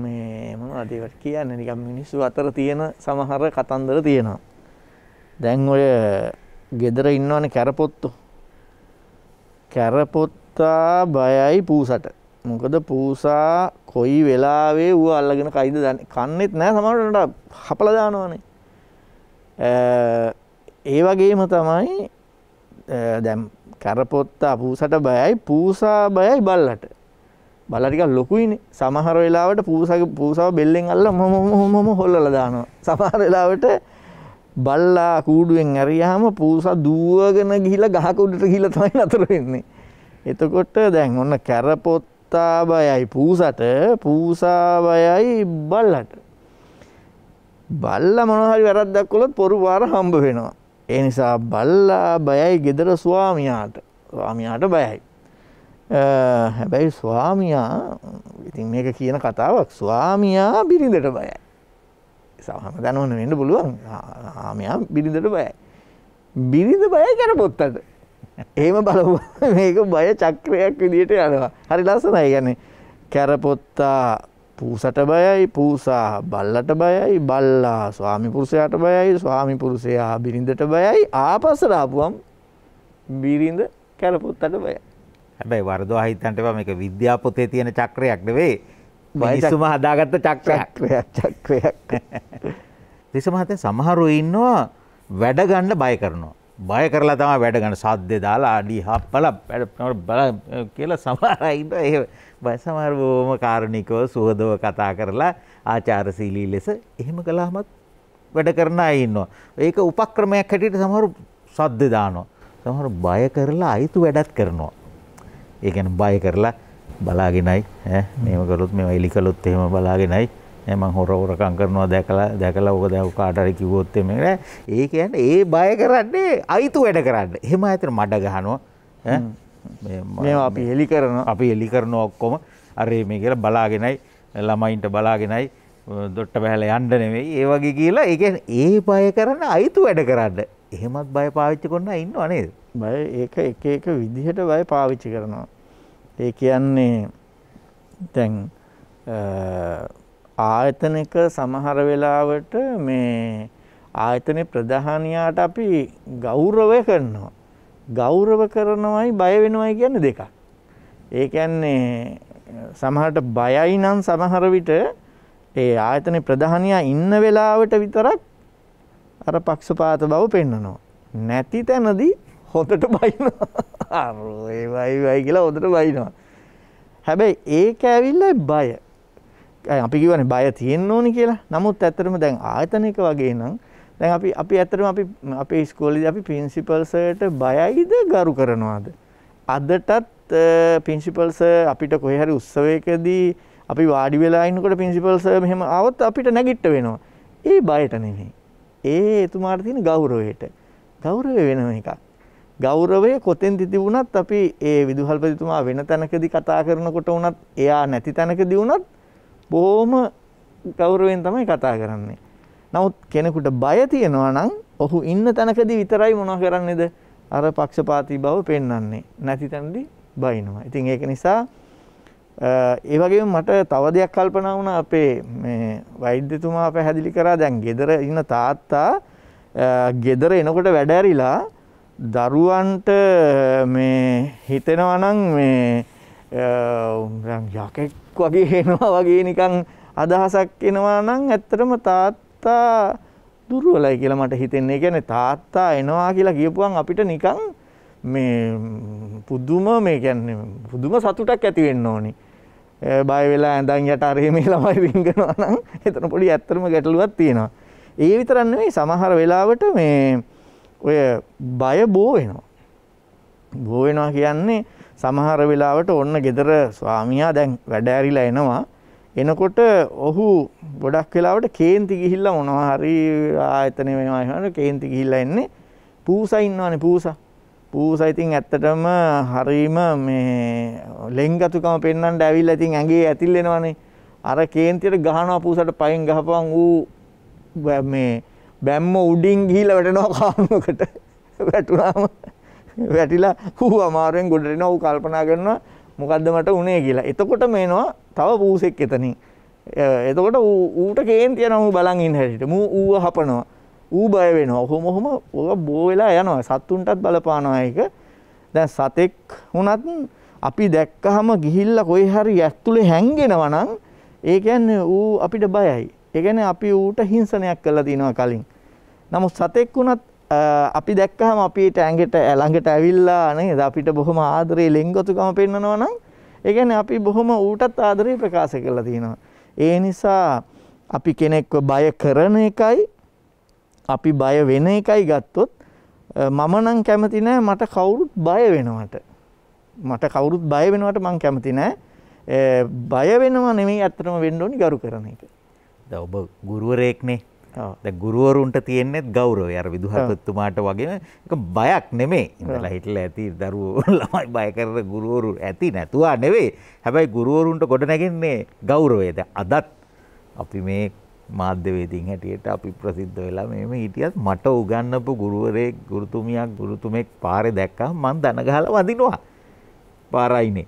මේ මොනවද ඒවට කියන්නේ නිකන් මිනිස්සු අතර තියෙන සමහර කතන්දර තියෙනවා. දැන් ඔය ගෙදර ඉන්නවන කැරපොත්තු කැරපොත්තා බයයි පූසට මොකද පූසා කොයි වෙලාවේ වූ අල්ලගෙන කයිද දැන කන්නෙත් නෑ සමටට හපලදානවනේ ඒ වගේම තමයි දැම් කැරපොත්තා පූසට බයයි පූසා බයයි බල්ලට බලටික ලොකුයින සමහර වෙලාවට පූසක පූසාව බෙල්ලෙන් අල්ල මොම හොම හොල්ලදානවා සමහර වෙලාවට බල්ලා කූඩුවෙන් ඇරියාම පූස දුවගෙන ගිහිලා ගහක උඩට ගිහිලා තමයි නතර වෙන්නේ. එතකොට දැන් ඔන්න කැරපොත්තා බයයි පූසට පූසා බයයි බල්ලට. බල්ලා මොනවා හරි වැරද්දක් කළොත් පොරු වාර හම්බ වෙනවා. ඒ නිසා බල්ලා බයයි ගෙදර ස්වාමියාට. ස්වාමියාට බයයි. හැබැයි ස්වාමියා ඉතින් මේක කියන කතාවක් ස්වාමියා බිරිඳට බයයි. සහම දනවන වෙන්න පුළුවන් මෙයා බිරිඳට බයයි. බිරිඳ බය කැන පොත්තට. ඒම බලව මේක බය චක්‍රයක් විදියට යනවා. හරි ලස්සනයි ගැන කැරපොත්තා පූසට බයයි පූසා බල්ලට බයයි බල්ලා ස්වාමිපුරුෂයට බයයි ස්වාමිපුරුෂයා බිරිඳට බයයි ආපස්සරාපුුවම් බිරිඳ කැරපොත්තට බය. හැබැයි වර්දවා හිතන්ටව මේක විද්‍යාපොතේ තියෙන චක්‍රයක් නෙවෙේ මිනිස්සුම හදාගත්ත චක්‍රයක් චක්‍රයක් දෙස මහත්තයා සමහරු ඉන්නවා වැඩ ගන්න බය කරනවා. බය කරලා තමයි වැඩ ගන්න සද්දේ දාලා අඩි හප්පලා බල කියලා සමහර අය ඉන්නවා. ඒ බය සමහර බොහොම කාරුණිකව සුහදව කතා කරලා ආචාරශීලී ලෙස එහෙම කළාමත් වැඩ කරන අය ඉන්නවා. ඒක උපක්‍රමයක් හැටියට සමහරු සද්දේ දානවා. සමහරු බය කරලා අයිතු වැඩක් කරනවා. ඒ කියන්නේ බය කරලා බලාගෙනයි මේම කළොත් මේ එලි කළොත් එහෙම බලාගෙනයි මං හොර හොරකම් කරනවා දැකලා දැකලා ඕක දැන් කාටරි කිව්වොත් එමේ නෑ ඒ කියන්නේ ඒ බය කරන්නේ අයිතු වැඩ කරන්න. එහෙම ඇතර මඩ ගහනවා ඈ මේ අපි හෙලි කරනවා අපි හෙලි කරනවා ඔක්කොම අර මේ කියලා බලාගෙනයි ළමයින්ට බලාගෙනයි දොට්ට බැහැලා යන්න නෙමෙයි ඒ වගේ කියලා ඒ කියන්නේ ඒ බය කරන්න අයිතු වැඩ කරන්න. එහෙමත් බය පාවිච්චි කරනවා ඉන්නව නේද? බය ඒක එක එක විදිහට බය පාවිච්චි කරනවා. ඒ කියන්නේ දැන් ආයතනික සමහර වෙලාවට මේ ආයතනයේ ප්‍රධානියාට අපි ගෞරවය කරනවා. ගෞරව කරනවයි බය වෙනවයි කියන්නේ දෙකක්. ඒ කියන්නේ සමහරට බයයි නම් සමහර විට ඒ ආයතනයේ ප්‍රධානියා ඉන්න වෙලාවට විතරක් අර පක්ෂපාත බව පෙන්වනවා. නැති තැනදී හොඳට බයිනවා අරේ වයි වයි කියලා හොඳට බයිනවා හැබැයි ඒක ඇවිල්ලා බය අපි කිවනේ බය තියෙන්න ඕනි කියලා. නමුත් ඇත්තටම දැන් ආයතනික වගේ නම් දැන් අපි අපි ඇත්තටම අපි අපේ ඉස්කෝලේදී අපි ප්‍රින්සිපල් සර්ට බයයිද ගරු කරනවාද? අදටත් ප්‍රින්සිපල් සර් අපිට කොහේ හරි උත්සවයකදී අපි වාඩි වෙලා ඉන්නකොට ප්‍රින්සිපල් සර් මෙහෙම આવොත් අපිට නැගිට වෙනවා. ඒ බයට නෙමෙයි. ඒ එතුමාට තියෙන ගෞරවයට. ගෞරවය වෙනම එකක්. ගෞරවය කොතෙන්ද තිබුණත් අපි ඒ විදුහල්පතිතුමා වෙන තැනකදී කතා කරනකොට වුණත් එයා නැති තැනකදී වුණත් බොහොම ගෞරවයෙන් තමයි කතා කරන්නේ. නමුත් කෙනෙකුට බය තියෙනවා නම් ඔහු ඉන්න තැනකදී විතරයි මොනවා කරන්නේද අර පක්ෂපාතී බව පෙන්වන්නේ. නැති තැනදී බයිනවා. ඉතින් ඒක නිසා ඒ වගේම මට තව දෙයක් කල්පනා වුණා අපේ මේ වෛද්‍යතුමා පැහැදිලි කරා දැන් ගෙදර ඉන්න තාත්තා ගෙදර එනකොට වැඩ ඇරිලා දරුවන්ට මේ හිතෙනවනම් මේ යකෙක් වගේ හෙනවා වගේ නිකං අදහසක් එනවා නම් ඇත්තටම තාත්තා දුරුවලයි කියලා මට හිතෙන්නේ ගැන තාත්තා එනවා කියලා කියපුුවන් අපිට නිකං මේ පුද්දුම මේ ගැන්නේ පුදුම සතුටක් ඇතිවෙන්න ඕනි බය වෙලා ඇඳන් යට අරහමේ ළමයි විංගෙනවා නම් එතන පොඩි ඇත්තරම ගැටලුවත් තියෙනවා ඒ විතරන්න මේ සමහර වෙලාවට මේ ඔය බය බෝ වෙනවා. බෝ වෙනවා කියන්නේ සමහර වෙලාවට ඔන්න ගෙදර ස්වාමියා දැන් වැඩ ඇරිලා එනවා. එනකොට ඔහු ගොඩක් වෙලාවට කේන්ති ගිහිල්ලා මොනවා හරි ආයතන වෙනවා එහෙම කේන්ති ගිහිල්ලා එන්නේ පූසා ඉන්නවනේ පූසා. පූසා ඉතින් ඇත්තටම හරීම මේ ලෙන්ගතුකම පෙන්වන්න ඇවිල්ලා ඉතින් ඇඟේ ඇතිල් වෙනවනේ. අර කේන්තියට ගහනවා පූසට පයින් ගහපන් ඌ මේ බැම්ම උඩින් ගිහිල්ලා වැටෙනවා කානුවකට වැටුනාම වැටිලා ඌ අමාරුවෙන් ගොඩට එනවා ඌ කල්පනා කරනවා මොකද්ද මට උනේ කියලා. එතකොට මේනවා තව පූසෙක් එතනින්. එතකොට ඌට කේන්ති යනවා ඌ බලන් ඉන්න හැටියට. මූ ඌව හපනවා. ඌ බය වෙනවා. ඔහොම ඔහොම ඔක බෝ වෙලා යනවා. සත්තුන්ටත් බලපානවා ඒක. දැන් සතෙක් වුණත් අපි දැක්කහම ගිහිල්ලා කොයි හරි ඇතුලේ හැංගෙනවා නම් ඒ කියන්නේ ඌ අපිට බයයි. ඒ කියන්නේ අපි ඌට හිංසනයක් කළා දිනවා කලින්. නමුත් සතෙක් වුණත් අපි දැක්කහම අපිට ඇඟට ළඟට ඇවිල්ලා නේද අපිට බොහොම ආදරේ ලෙන්ගතුකම පෙන්නනවා නම් ඒ කියන්නේ අපි බොහොම ඌටත් ආදරේ ප්‍රකාශ කරලා තිනවා. ඒ නිසා අපි කෙනෙක්ව බය කරන එකයි අපි බය වෙන එකයි ගත්තොත් මම නම් කැමති නෑ මට කවුරුත් බය වෙනවට. මට කවුරුත් බය වෙනවට මං කැමති නෑ. බය වෙනව නෙමෙයි අත්‍තරම වෙන්න ඕනි ගරු කරන එක. ද ඔබ ගුරුවරයෙක්නේ ද ගුරුවරුන්ට තියෙන්නේෙත් ගෞරව අර විදුහත්තුමාට වගේ බයක් නෙමේ ඉඳලා හිටල ඇති දරුවෝ ළමයි බයකරන ගුරුවරු ඇති නැතුවා නෙවේ හැබැයි ගුරුවරුන්ට ගොඩනැගෙන්නේ ගෞරවේද අදත් අපි මේ මාධ්‍යවේදීන් හැටියට අපි ප්‍රසිද්ධ වෙලා මෙම හිටියත් මට උගන්නපු ගුරුවරේ ගුරුතුමියක් ගුරුතුමෙක් පාරෙ දැක්කා මං දනගහල වදිනවා පාරයිනේ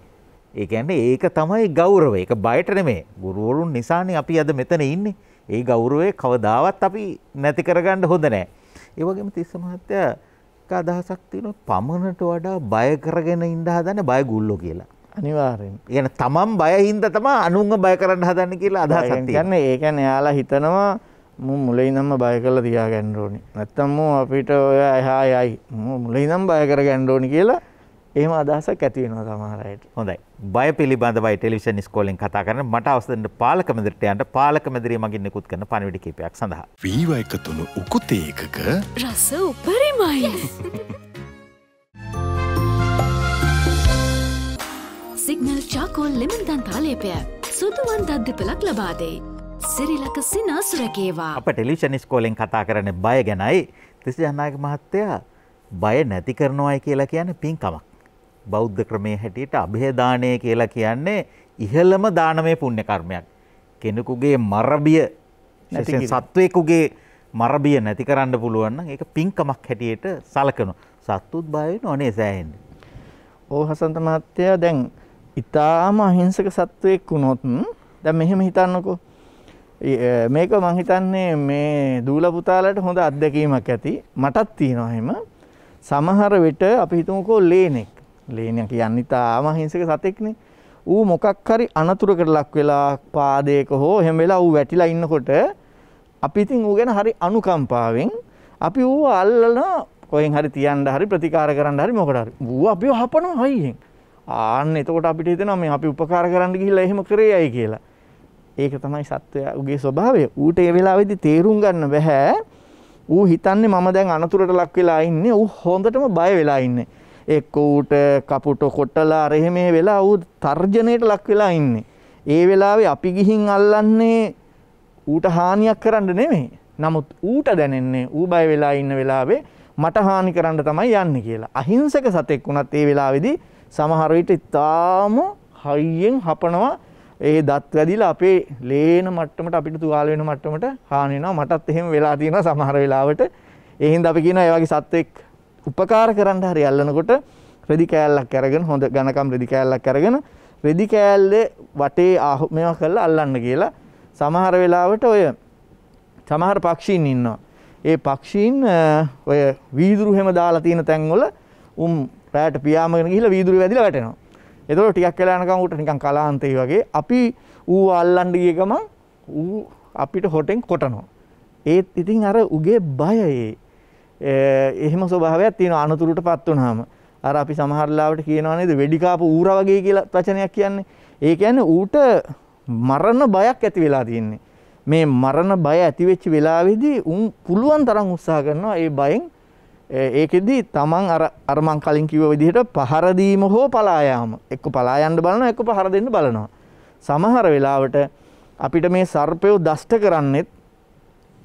ඒ කියන්නේ ඒක තමයි ගෞරවය. ඒක බයට නෙමෙයි. ගුරුවරුන් නිසානේ අපි අද මෙතන ඉන්නේ. ඒ ගෞරවය කවදාවත් අපි නැති කරගන්න හොඳ නැහැ. ඒ වගේම තිස්ස මහත්තයා අදහසක් තියෙනවා පමණට වඩා බය කරගෙන ඉන්න හදන්නේ බය ගුල්ලෝ කියලා. අනිවාර්යෙන්. يعني තමන් බය හින්දා තමයි අනුන්ව බය කරන්න හදන්නේ කියලා අදහසක් තියෙනවා. කියන්නේ ඒ කියන්නේ එයාලා හිතනවා මම මුලින් ඉඳන්ම බය කරලා තියාගන්න ඕනේ. නැත්තම් මෝ අපිට ඔය එහා යයි. මම මුලින් ඉඳන් බය කරගන්න ඕනේ කියලා එහෙම අදහසක් ඇති වෙනවා සමහර අයට. හොඳයි. බය පිළිබඳවයි ටෙලිවිෂන් ඉස්කෝලෙන් කතා කරන මට අවසන් පාලක මැදිරියට යන්න පාලක මැදිරිය මගින් නිකුත් කරන පණිවිඩ කීපයක් සඳහා. වීව එකතුණු උකුතේ එකක රස උපරිමයි. සිග්නල් චාකෝල් ලෙමන් දන්තා ලේපය සුදුවන් දද්දිපලක් ලබා දෙයි. සිරිලක සිනාසු රැකේවා. අප ටෙලිෂන් ඉස්කෝලෙන් කතා කරන බය ගැනයි තිසි ජනාගේ මහත්තයා බය නැති කරනවායි කියලා කියන්නේ පින්කමක්. බෞද්ධ ක්‍රමේ හැටියට અભේදානය කියලා කියන්නේ ඉහළම දානමය පුණ්‍ය කර්මයක්. කෙනෙකුගේ මරබිය සත්වයෙකුගේ මරබිය නැති කරන්න පුළුවන් නම් ඒක පින්කමක් හැටියට සලකනවා. සත්තුත් බය වෙනව නේ සෑහෙන්න. ඕ හසන්ත මහත්තයා දැන් ඊටාම අහිංසක සත්වයෙක් වුණොත් දැන් මෙහෙම හිතන්නකෝ. මේක මං හිතන්නේ මේ දූල පුතාලට හොඳ අත්දැකීමක් ඇති. මටත් තියෙනවා එහෙම. සමහර විට අපි හිතමුකෝ ලේනෙක්. ලේනිය කියන්නේ තාම හිංසක සතෙක්නේ. ඌ මොකක් හරි අනතුරකට ලක් වෙලා පාදයක හෝ එහෙම වෙලා ඌ වැටිලා ඉන්නකොට අපි ඉතින් ඌ ගැන හරි අනුකම්පාවෙන් අපි ඌ අල්ලන කොහෙන් හරි තියන්න හරි ප්‍රතිකාර කරන්න හරි මොකට හරි ඌ අපිව හපනවා හයියෙන්. ආන්න එතකොට අපිට හිතෙනවා මේ අපි උපකාර කරන්න ගිහිල්ලා එහෙම කරේ අය කියලා. ඒක තමයි සත්වයා ඌගේ ස්වභාවය. ඌට ඒ වෙලාවේදී තේරුම් ගන්න බෑ. ඌ හිතන්නේ මම දැන් අනතුරට ලක් වෙලා ඉන්නේ. ඌ හොඳටම බය වෙලා ඉන්නේ. එක්ක ඌට කපුට කොටලා අර එහෙම වෙලා ඌ තර්ජනයට ලක් වෙලා ඉන්නේ. ඒ වෙලාවේ අපි ගිහින් අල්ලන්නේ ඌට හානියක් කරන්න නෙමෙයි. නමුත් ඌට දැනෙන්නේ ඌ බය වෙලා ඉන්න වෙලාවේ මට හානි කරන්න තමයි යන්නේ කියලා. අහිංසක සතෙක් වුණත් ඒ වෙලාවේදී සමහර විට ඉතාම හයියෙන් හපනවා ඒ දත් වැඩිලා අපේ ලේන මට්ටමට අපිට තුවාල වෙන මට්ටමට හානි වෙනවා. මටත් එහෙම වෙලා තියෙනවා සමහර වෙලාවට. ඒ හින්දා අපි කියනවා ඒ වගේ සත්වෙක් උපකාර කරන්න හරි අල්ලනකොට රෙදි කෑල්ලක් අරගෙන හොඳ ඝනකම් රෙදි කෑල්ලක් අරගෙන රෙදි කෑල්ලේ වටේ ආහු මේවා කරලා අල්ලන්න කියලා සමහර වෙලාවට ඔය සමහර පක්ෂීන් ඉන්නවා. ඒ පක්ෂීන් ඔය වීදුරු හැම දාලා තියෙන තැන්වල උම් රැට පියාමගෙන ගිහිල්ලා වීදුරු වැදිලා වැටෙනවා. එතකොට ටිකක් වෙලා යනකම් උට නිකන් කලාන්තේ වගේ අපි ඌ අල්ලන්න ගිය ගමන් ඌ අපිට හොටෙන් කොටනවා. ඒත් ඉතින් අර උගේ බයයේ එහෙම ස්වභාවයක් තියෙනවා අනතුරුටපත් වුනහම. අර අපි සමහර ලාවට කියනවා නේද වෙඩි කාපු ඌරා වගේ කියලා වචනයක් කියන්නේ. ඒ කියන්නේ ඌට මරණ බයක් ඇති වෙලා තියෙන්නේ. මේ මරණ බය ඇති වෙච්ච වෙලාවේදී උන් පුළුවන් තරම් උත්සාහ කරනවා ඒ බයෙන් ඒකෙදි තමන් අර අර මං කලින් කිව්ව විදිහට පහර දීම හෝ පලා යාම එක්ක පලා යන්න බලනවා එක්ක පහර දෙන්න බලනවා. සමහර වෙලාවට අපිට මේ සර්පය දෂ්ට කරන්නෙත්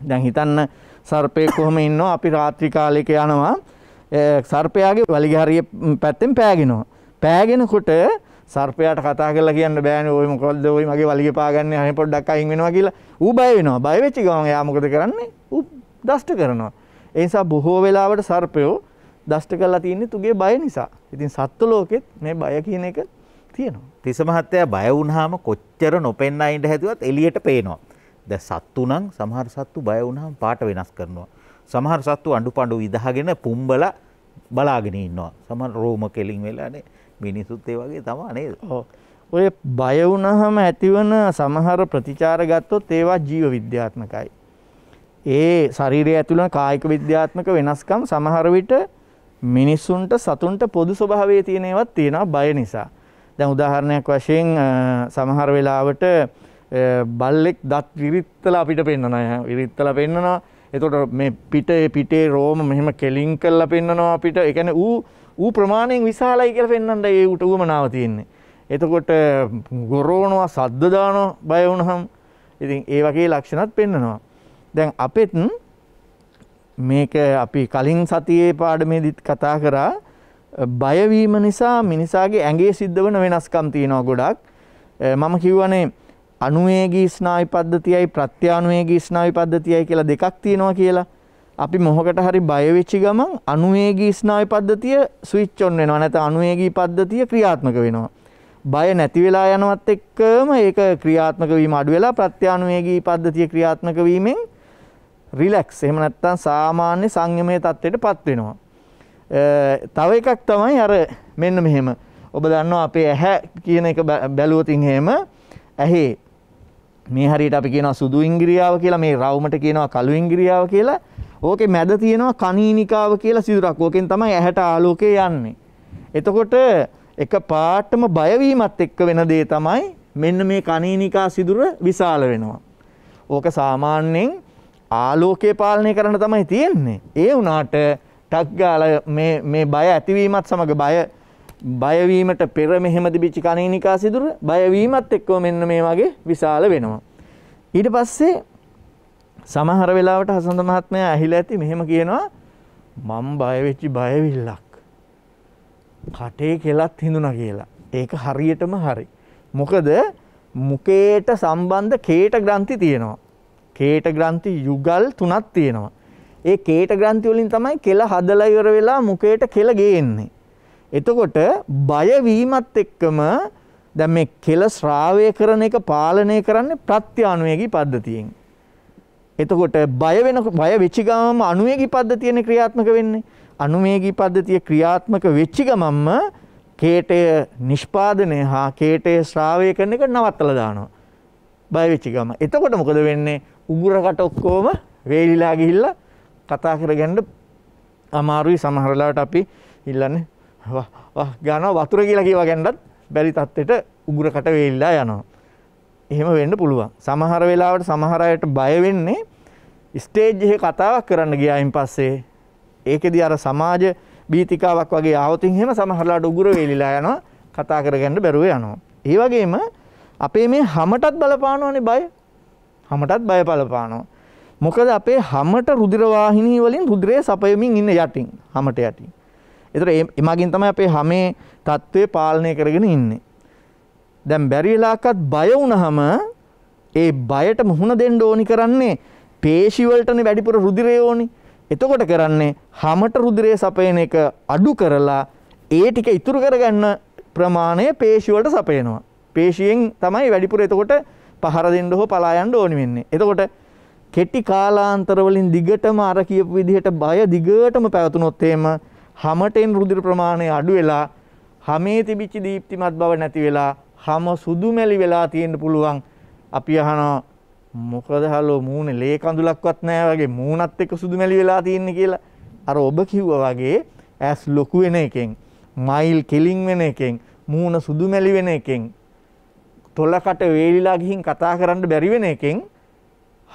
දැන් හිතන්න සර්පය කොහොම ඉන්නවා අපි රාත්‍රී කාලයක යනවා සර්පයාගේ වලිගහරිය පැත්තෙන් පෑගෙනවා. පෑගෙනකොට සර්පයාට කතා කරලා කියන්න බෑනේ ඔය මොකද්ද ඔය මගේ වලිගේ පාගන්නේ අනේ පොඩ්ඩක් අයින් වෙනවා කියලා. ඌ බය වෙනවා. බය වෙච්ච ගමන් එයා මොකද කරන්නේ? ඌ දෂ්ට කරනවා. ඒ නිසා බොහෝ වෙලාවට සර්පයෝ දෂ්ට කරලා තින්නේ තුගේ බය නිසා. ඉතින් සත්ත්ව ලෝකෙත් මේ බය කියන එක තියෙනවා. තිස මහත්තයා බය වුණාම කොච්චර නොපෙන්න අයින්ද හැදුවත් එළියට පේනවා. දැන් සත්තු නම් සමහර සත්තු බය වුණාම පාට වෙනස් කරනවා. සමහර සත්තු අඬු පඬු විදහාගෙන පුම්බලා බලාගෙන ඉන්නවා. සමහර රෝම කෙලින් වෙලානේ මිනිසුත් ඒ වගේ තමයි නේද? ඔව්. ඔය බය වුණාම ඇතිවන සමහර ප්‍රතිචාර ගත්තොත් ඒවා ජීව විද්‍යාත්මකයි. ඒ ශරීරය ඇතුළන කායික විද්‍යාත්මක වෙනස්කම් සමහර විට මිනිස්සුන්ට සතුන්ට පොදු ස්වභාවයේ තියෙනවත් තියෙනවා බය නිසා. දැන් උදාහරණයක් වශයෙන් සමහර වෙලාවට බල්ලෙක් දත් විරිත්තලා අපිට පෙන්න්නනය විරිත්තල පෙන්න්නනවා එතොට මේ පිට පිටේ රෝම මෙහෙම කෙලින් කල්ල පෙන්න්නනවා අපිට එකන වූ ඌ ප්‍රමාණයෙන් විශාලයි කියල පෙන්න්නට ඒ උටුවම නාවතියන්නේ. එතකොට ගොරෝනවා සද්ධදානො බය වුණහම් ඉතින් ඒ වගේ ලක්ෂණත් පෙන්න්නනවා. දැන් අපෙත්න් මේක අපි කලින් සතියේ පාඩමේ දිත් කතා කරා බයවීම නිසා මිනිසාගේ ඇගේ සිද්ධ වන වෙනස්කම් තියෙනවා ගොඩක් මම කිව්වනේ අණුවේගී ස්නායු පද්ධතියයි ප්‍රත්‍යාණුවේගී ස්නායු පද්ධතියයි කියලා දෙකක් තියෙනවා කියලා අපි මොහොකට හරි බය වෙච්ච ගමන් අණුවේගී ස්නායු පද්ධතිය ස්විච් ඔන් වෙනවා නැත්නම් අණුවේගී පද්ධතිය ක්‍රියාත්මක වෙනවා බය නැති වෙලා යනවත් එක්කම ඒක ක්‍රියාත්මක වීම අඩු වෙලා ප්‍රත්‍යාණුවේගී පද්ධතිය ක්‍රියාත්මක වීමෙන් රිලැක්ස් එහෙම නැත්නම් සාමාන්‍ය සංයමයේ තත්ත්වයටපත් වෙනවා තව එකක් තමයි අර මෙන්න මෙහෙම ඔබ දන්නවා අපේ ඇහැ කියන එක බැලුවොතින් එහෙම ඇහි මේ හරියට අපි කියනවා සුදු ඉංග්‍රියාව කියලා මේ රවුමට කියනවා කළු ඉංග්‍රියාව කියලා. ඕකේ මැද තියෙනවා කනීනිකාව කියලා සිදුරක්. ඕකෙන් තමයි ඇහැට ආලෝකය යන්නේ. එතකොට එක පාටම බයවීමත් එක්ක වෙන දේ තමයි මෙන්න මේ කනීනිකා සිදුර විශාල වෙනවා. ඕක සාමාන්‍යයෙන් ආලෝකය පාලනය කරන්න තමයි තියෙන්නේ. ඒ වුණාට ටක් ගාලා මේ මේ බය ඇතිවීමත් සමග බය බයවීමට පෙර මෙහෙම තිබිච්ච කණේනිකා සිදුර බයවීමත් එක්කව මෙන්න මේ වගේ විශාල වෙනවා. ඊට පස්සේ සමහර වෙලාවට හසඳ මහත්මයා ඇහිලා ඇති මෙහෙම කියනවා මම බය වෙච්ච බයවිල්ලක්. කටේ කෙලත් හිඳුනා කියලා. ඒක හරියටම හරි. මොකද මුකේට සම්බන්ධ කේට ග්‍රන්ථි තියෙනවා. කේට ග්‍රන්ථි යුගල් තුනක් තියෙනවා. ඒ කේට ග්‍රන්ථි වලින් තමයි කෙල හදලා ඉවර වෙලා මුකේට කෙල ගේන්නේ. එතකොට බයවීමත් එක්කම දැන් මේ කෙල ශ්‍රාවය කරන එක පාලනය කරන්නේ ප්‍රත්‍යානුවේගී පද්ධතියෙන්. එතකොට බය වෙන බය වෙච්ච ගමම අනුවේගී පද්ධතියනේ ක්‍රියාත්මක වෙන්නේ. අනුවේගී පද්ධතිය ක්‍රියාත්මක වෙච්ච ගමම්ම කේටය නිෂ්පාදනය හා කේටය ශ්‍රාවය කරන එක නවත්තලා දානවා. බය වෙච්ච ගම. එතකොට මොකද වෙන්නේ? උගුරකට ඔක්කොම වේලිලා ගිහිල්ලා කතා කරගන්න අමාරුයි සමහරලාට අපි ඉල්ලන්නේ ගාන වතුර කියලා කියව ගැන්නත් බැරි තත්ත්වයට උගුරකට වෙල්ලා යනවා. එහෙම වෙන්න පුළුවන්. සමහර වෙලාවට සමහර අයට බය වෙන්නේ ස්ටේජ් එකේ කතාවක් කරන්න ගියායින් පස්සේ ඒකෙදී අර සමාජ බීතිකාවක් වගේ ආවොතින් එහෙම සමහරලාට උගුර වෙලිලා යනවා කතා කරගන්න බැරුව යනවා. ඒ වගේම අපේ මේ හැමටත් බලපානවනේ බය. හැමටත් බය බලපානවා. මොකද අපේ හැමට රුධිර වාහිනී වලින් රුධිරය සපයමින් ඉන්න යටින් හැමට යටින්. ඒතර එමගින් තමයි අපේ හැමේ தત્ත්වය පාලනය කරගෙන ඉන්නේ. දැන් බැරි වෙලාකත් බය වුණාම ඒ බයට මුහුණ දෙන්න ඕනි කරන්නේ පේශි වලටනේ වැඩිපුර රුධිරය ඕනි. එතකොට කරන්නේ හැමට රුධිරය සපයන එක අඩු කරලා ඒ ටික ඉතුරු කරගන්න ප්‍රමාණය පේශි වලට සපයනවා. පේශියෙන් තමයි වැඩිපුර එතකොට පහර දෙන්න හෝ පලා යන්න ඕනි වෙන්නේ. එතකොට කෙටි කාලාන්තර වලින් දිගටම අර කියපු විදිහට බය දිගටම පැවතුනොත් එහෙම හමටෙන් රුධිර ප්‍රමාණය අඩු වෙලා හමේ තිබිච්ච දීප්තිමත් බව නැති වෙලා හම සුදු මැලි වෙලා තියෙන්න පුළුවන්. අපි අහනවා මොකද හලෝ මූණේ ලේ කඳුලක්වත් නැහැ වගේ මූණත් එක්ක සුදු මැලි වෙලා තියෙන්නේ කියලා. අර ඔබ කිව්වා වගේ ඇස් ලොකු වෙන එකෙන්, මයිල් කෙලින් වෙන එකෙන්, මූණ සුදු මැලි වෙන එකෙන්, තොලකට වේලිලා ගිහින් කතා කරන්න බැරි වෙන එකෙන්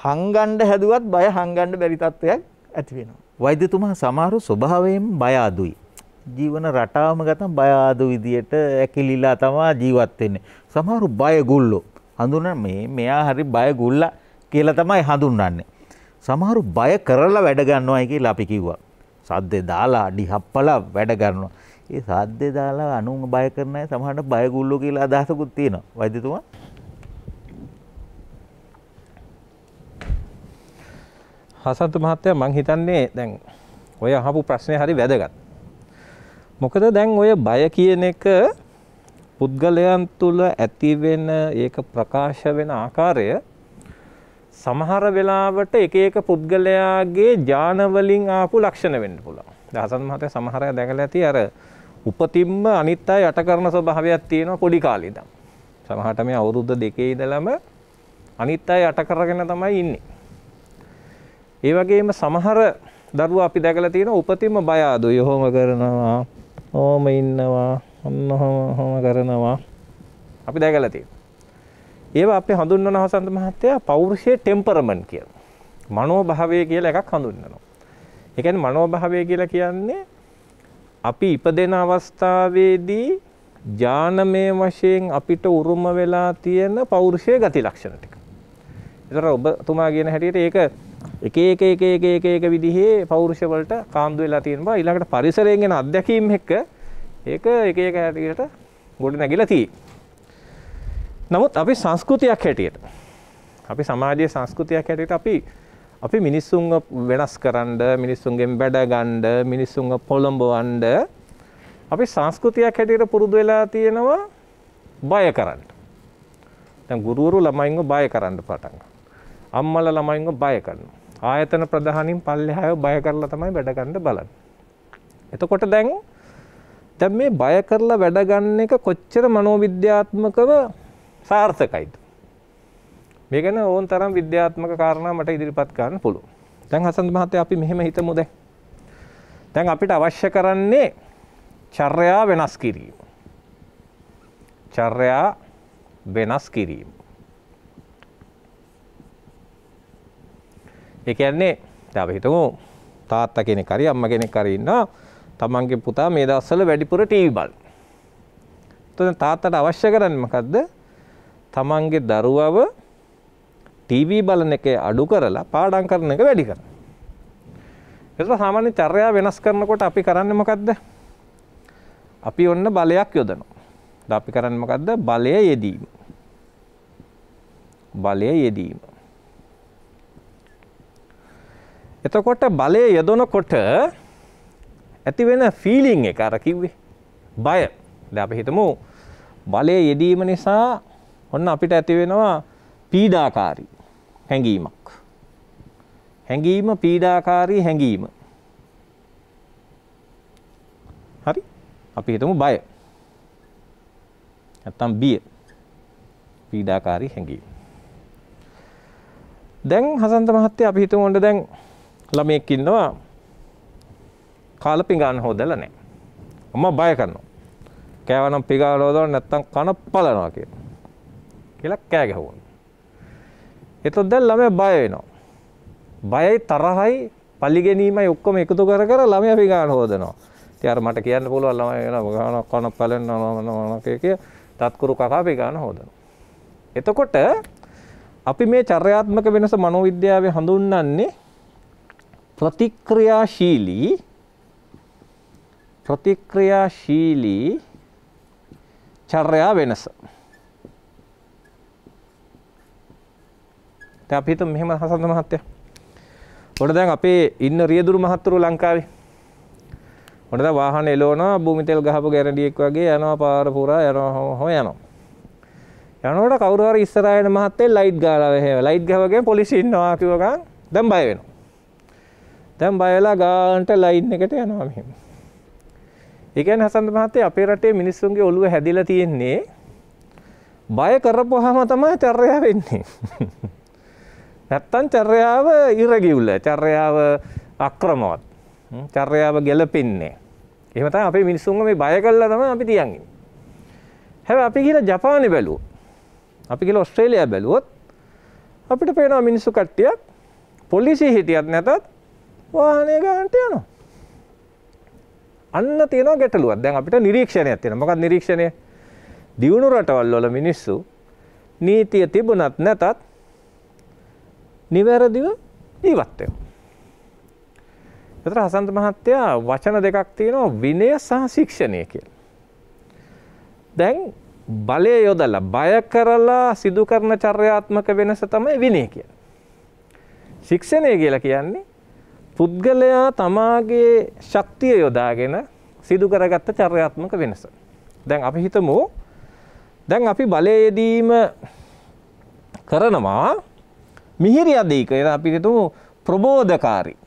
හංගන්න හැදුවත් බය හංගන්න බැරි තත්ත්වයක් ඇති වෙනවා. වෛද්‍යතුමා සමහරු ස්වභාවයෙන් බය අඩුයි. ජීවන රටාවම ගත්තම බය අඩු විදියට ඇකිලිලා තමයි ජීවත් වෙන්නේ. සමහරු බය ගුල්ලෝ. හඳුනන මේ මෙයා හරි බය ගුල්ලා කියලා තමයි හඳුන්වන්නේ. සමහරු බය කරලා වැඩ ගන්නවායි කියලා අපි කිව්වා. සද්දේ දාලා අඩි හප්පලා වැඩ ගන්නවා. ඒ සද්දේ දාලා අනුන් බය කරන අය සමහරට බය ගුල්ලෝ කියලා අදහසකුත් තියෙනවා. වෛද්‍යතුමා හසන්ත මහත්තයා මං හිතන්නේ දැන් ඔය අහපු ප්‍රශ්නය හරි වැදගත්. මොකද දැන් ඔය බය කියන එක පුද්ගලයන් තුළ ඇතිවෙන ඒක ප්‍රකාශ වෙන ආකාරය සමහර වෙලාවට එක එක පුද්ගලයාගේ ඥානවලින් ආපු ලක්ෂණ වෙන්න පුළුවන්. හසන් මහත්තයා සමහර අය දැකලා ඇති අර උපතින්ම අනිත් අය යට කරන ස්වභාවයක් තියෙනවා පොඩි කාලේ ඉඳන්. සමහරට මේ අවුරුද්ද දෙකේ ඉඳලම අනිත් අය යට කරගෙන තමයි ඉන්නේ. ඒ වගේම සමහර දරුවා අපි දැකලා තියෙනවා උපතින්ම බය ආදුයි. ඔහොම කරනවා. ඕම ඉන්නවා. ඔන්න ඔහොම කරනවා. අපි දැකලා තියෙනවා. ඒවා අපි හඳුන්වන හසන්ත මහත්තයා පෞරුෂයේ ටෙම්පරමන්ට් කියලා. මනෝභාවය කියලා එකක් හඳුන්වනවා. ඒ කියන්නේ මනෝභාවය කියලා කියන්නේ අපි ඉපදෙන අවස්ථාවේදී ඥානමය වශයෙන් අපිට උරුම වෙලා තියෙන පෞරුෂයේ ගති ලක්ෂණ ටික. ඒතර ඔබතුමා කියන හැටියට ඒක එක එක එක එක එක එක විදිහේ පෞරුෂවලට කාන්දු වෙලා තියෙනවා ඊළඟට පරිසරයෙන් එන අත්දැකීම් එක්ක ඒක එක එක හැටියට ගොඩ නැගිලා තියෙන්නේ. නමුත් අපි සංස්කෘතියක් හැටියට අපි සමාජයේ සංස්කෘතියක් හැටියට අපි අපි මිනිස්සුන්ව වෙනස් කරන්න මිනිස්සුන්ගෙන් බැඩ ගන්න මිනිස්සුන්ව පොළඹවන්න අපි සංස්කෘතියක් හැටියට පුරුදු වෙලා තියෙනවා බය කරන්න. දැන් ගුරුවරු ළමයින්ව බය කරන්න පටන් ගන්නවා. අම්මලා ළමයින්ව බය කරනවා. ආයතන ප්‍රධානින් පල්ලෙහාය බය කරලා තමයි වැඩ ගන්න බලන්නේ. එතකොට දැන් දැන් මේ බය කරලා වැඩ ගන්න එක කොච්චර මනෝවිද්‍යාත්මකව සාර්ථකයිද? මේ ගැන ඕන තරම් විද්‍යාත්මක කාරණා මට ඉදිරිපත් කරන්න පුළුවන්. දැන් හසන්ත මහත්තයා අපි මෙහෙම හිතමු දැන්. දැන් අපිට අවශ්‍ය කරන්නේ චර්යා වෙනස් කිරීම. චර්යා වෙනස් කිරීම. ඒ කියන්නේ දැන් අපි හිතමු තාත්තා කෙනෙක් හරි අම්මා කෙනෙක් හරි ඉන්නවා තමන්ගේ පුතා මේ දවස්වල වැඩිපුර ටීවී බලන. එතකොට තාත්තට අවශ්‍ය කරන්නේ මොකද්ද? තමන්ගේ දරුවව ටීවී බලන එක අඩු කරලා පාඩම් කරන එක වැඩි කරන්න. එතකොට සාමාන්‍ය චර්යා වෙනස් කරනකොට අපි කරන්නේ මොකද්ද? අපි ඔන්න බලයක් යොදනවා. දැන් අපි කරන්නේ මොකද්ද? බලය යෙදීම. බලය යෙදීම. එතකොට බලය යොදනකොට ඇති වෙන ෆීලිං එක අර කිව්වේ බය. දැන් අපි හිතමු බලය යෙදීම නිසා ඔන්න අපිට ඇති වෙනවා පීඩාකාරී හැඟීමක්. හැඟීම පීඩාකාරී හැඟීම. හරි? අපි හිතමු බය. නැත්තම් බිය. පීඩාකාරී හැඟීම. දැන් හසන්ත මහත්තයා අපි හිතමු ඔන්න දැන් ළමයෙක් ඉන්නවා කාල පිඟාන හොදලා නැහැ. අම්මා බය කරනවා. කෑවනම් පිඟාන හොදවන්න නැත්තම් කන පලනවා කියලා. කියලා කෑ ගැහුවා. එතකොට දැන් ළමයා බය වෙනවා. බයයි තරහයි පලිගැනීමයි ඔක්කොම එකතු කර කර ළමයා පිඟාන හොදනවා. ඉතින් අර මට කියන්න පුළුවන් ළමයා වෙනවා කන පලනවා නෝ කිය තත්කුරු කකා පිඟාන හොදනවා. එතකොට අපි මේ චර්යාත්මක වෙනස මනෝවිද්‍යාවේ හඳුන්වන්නේ ප්‍රතික්‍රියාශීලී ප්‍රතික්‍රියාශීලී චර්යා වෙනස. දැන් අපි හිතමු මෙහෙම හසන්ත මහත්තයා. ඔන්න දැන් අපේ ඉන්න රියදුරු මහත්තුරු ලංකාවේ. ඔන්න දැන් වාහන එලවනවා භූමිතෙල් ගහපු ගැරඩියෙක් වගේ යනවා පාර පුරා යනවා හො යනවා. යනකොට කවුරු හරි ඉස්සරහා එන මහත්තයෙක් ලයිට් ගාලා එහෙම ලයිට් ගහවගෙන පොලිසිය ඉන්නවා කිව්ව ගමන් දැන් බය වෙනවා. දැන් බය වෙලා ගාන්ට ලයින් එකට යනවා මෙහෙම. ඒ කියන්නේ හසන්ත මහත්තයා අපේ රටේ මිනිස්සුන්ගේ ඔළුව හැදිලා තියෙන්නේ බය කරපුවාම තමයි චර්යා වෙන්නේ. නැත්තම් චර්යාව ඉරගිවුල, චර්යාව අක්‍රමවත්. චර්යාව ගැළපෙන්නේ. එහෙම තමයි අපේ මිනිස්සුන්ගේ මේ බය කළා තමයි අපි තියන් ඉන්නේ. හැබැයි අපි කියලා ජපානේ බැලුවොත් අපි කියලා ඔස්ට්‍රේලියාව බැලුවොත් අපිට පේනවා මිනිස්සු කට්ටියක් පොලිසිය හිටියත් නැතත් වාහනේ ගානට යනවා. අන්න තියෙනවා ගැටලුවක්. දැන් අපිට නිරීක්ෂණයක් තියෙනවා. මොකක්ද නිරීක්ෂණය? දියුණු රටවල් වල මිනිස්සු නීතිය තිබුණත් නැතත් නිවැරදිව ජීවත් වෙනවා. ඒතර හසන්ත මහත්තයා වචන දෙකක් තියෙනවා විනය සහ ශික්ෂණය කියලා. දැන් බලය යොදලා බය කරලා සිදු කරන චර්යාත්මක වෙනස තමයි විනය කියලා. ශික්ෂණය කියලා කියන්නේ පුද්ගලයා තමාගේ ශක්තිය යොදාගෙන සිදු කරගත්ත චර්යාත්මක වෙනස. දැන් අපි හිතමු දැන් අපි බලය යෙදීම කරනවා මිහිරි අධීක එන අපි හිතමු ප්‍රබෝධකාරී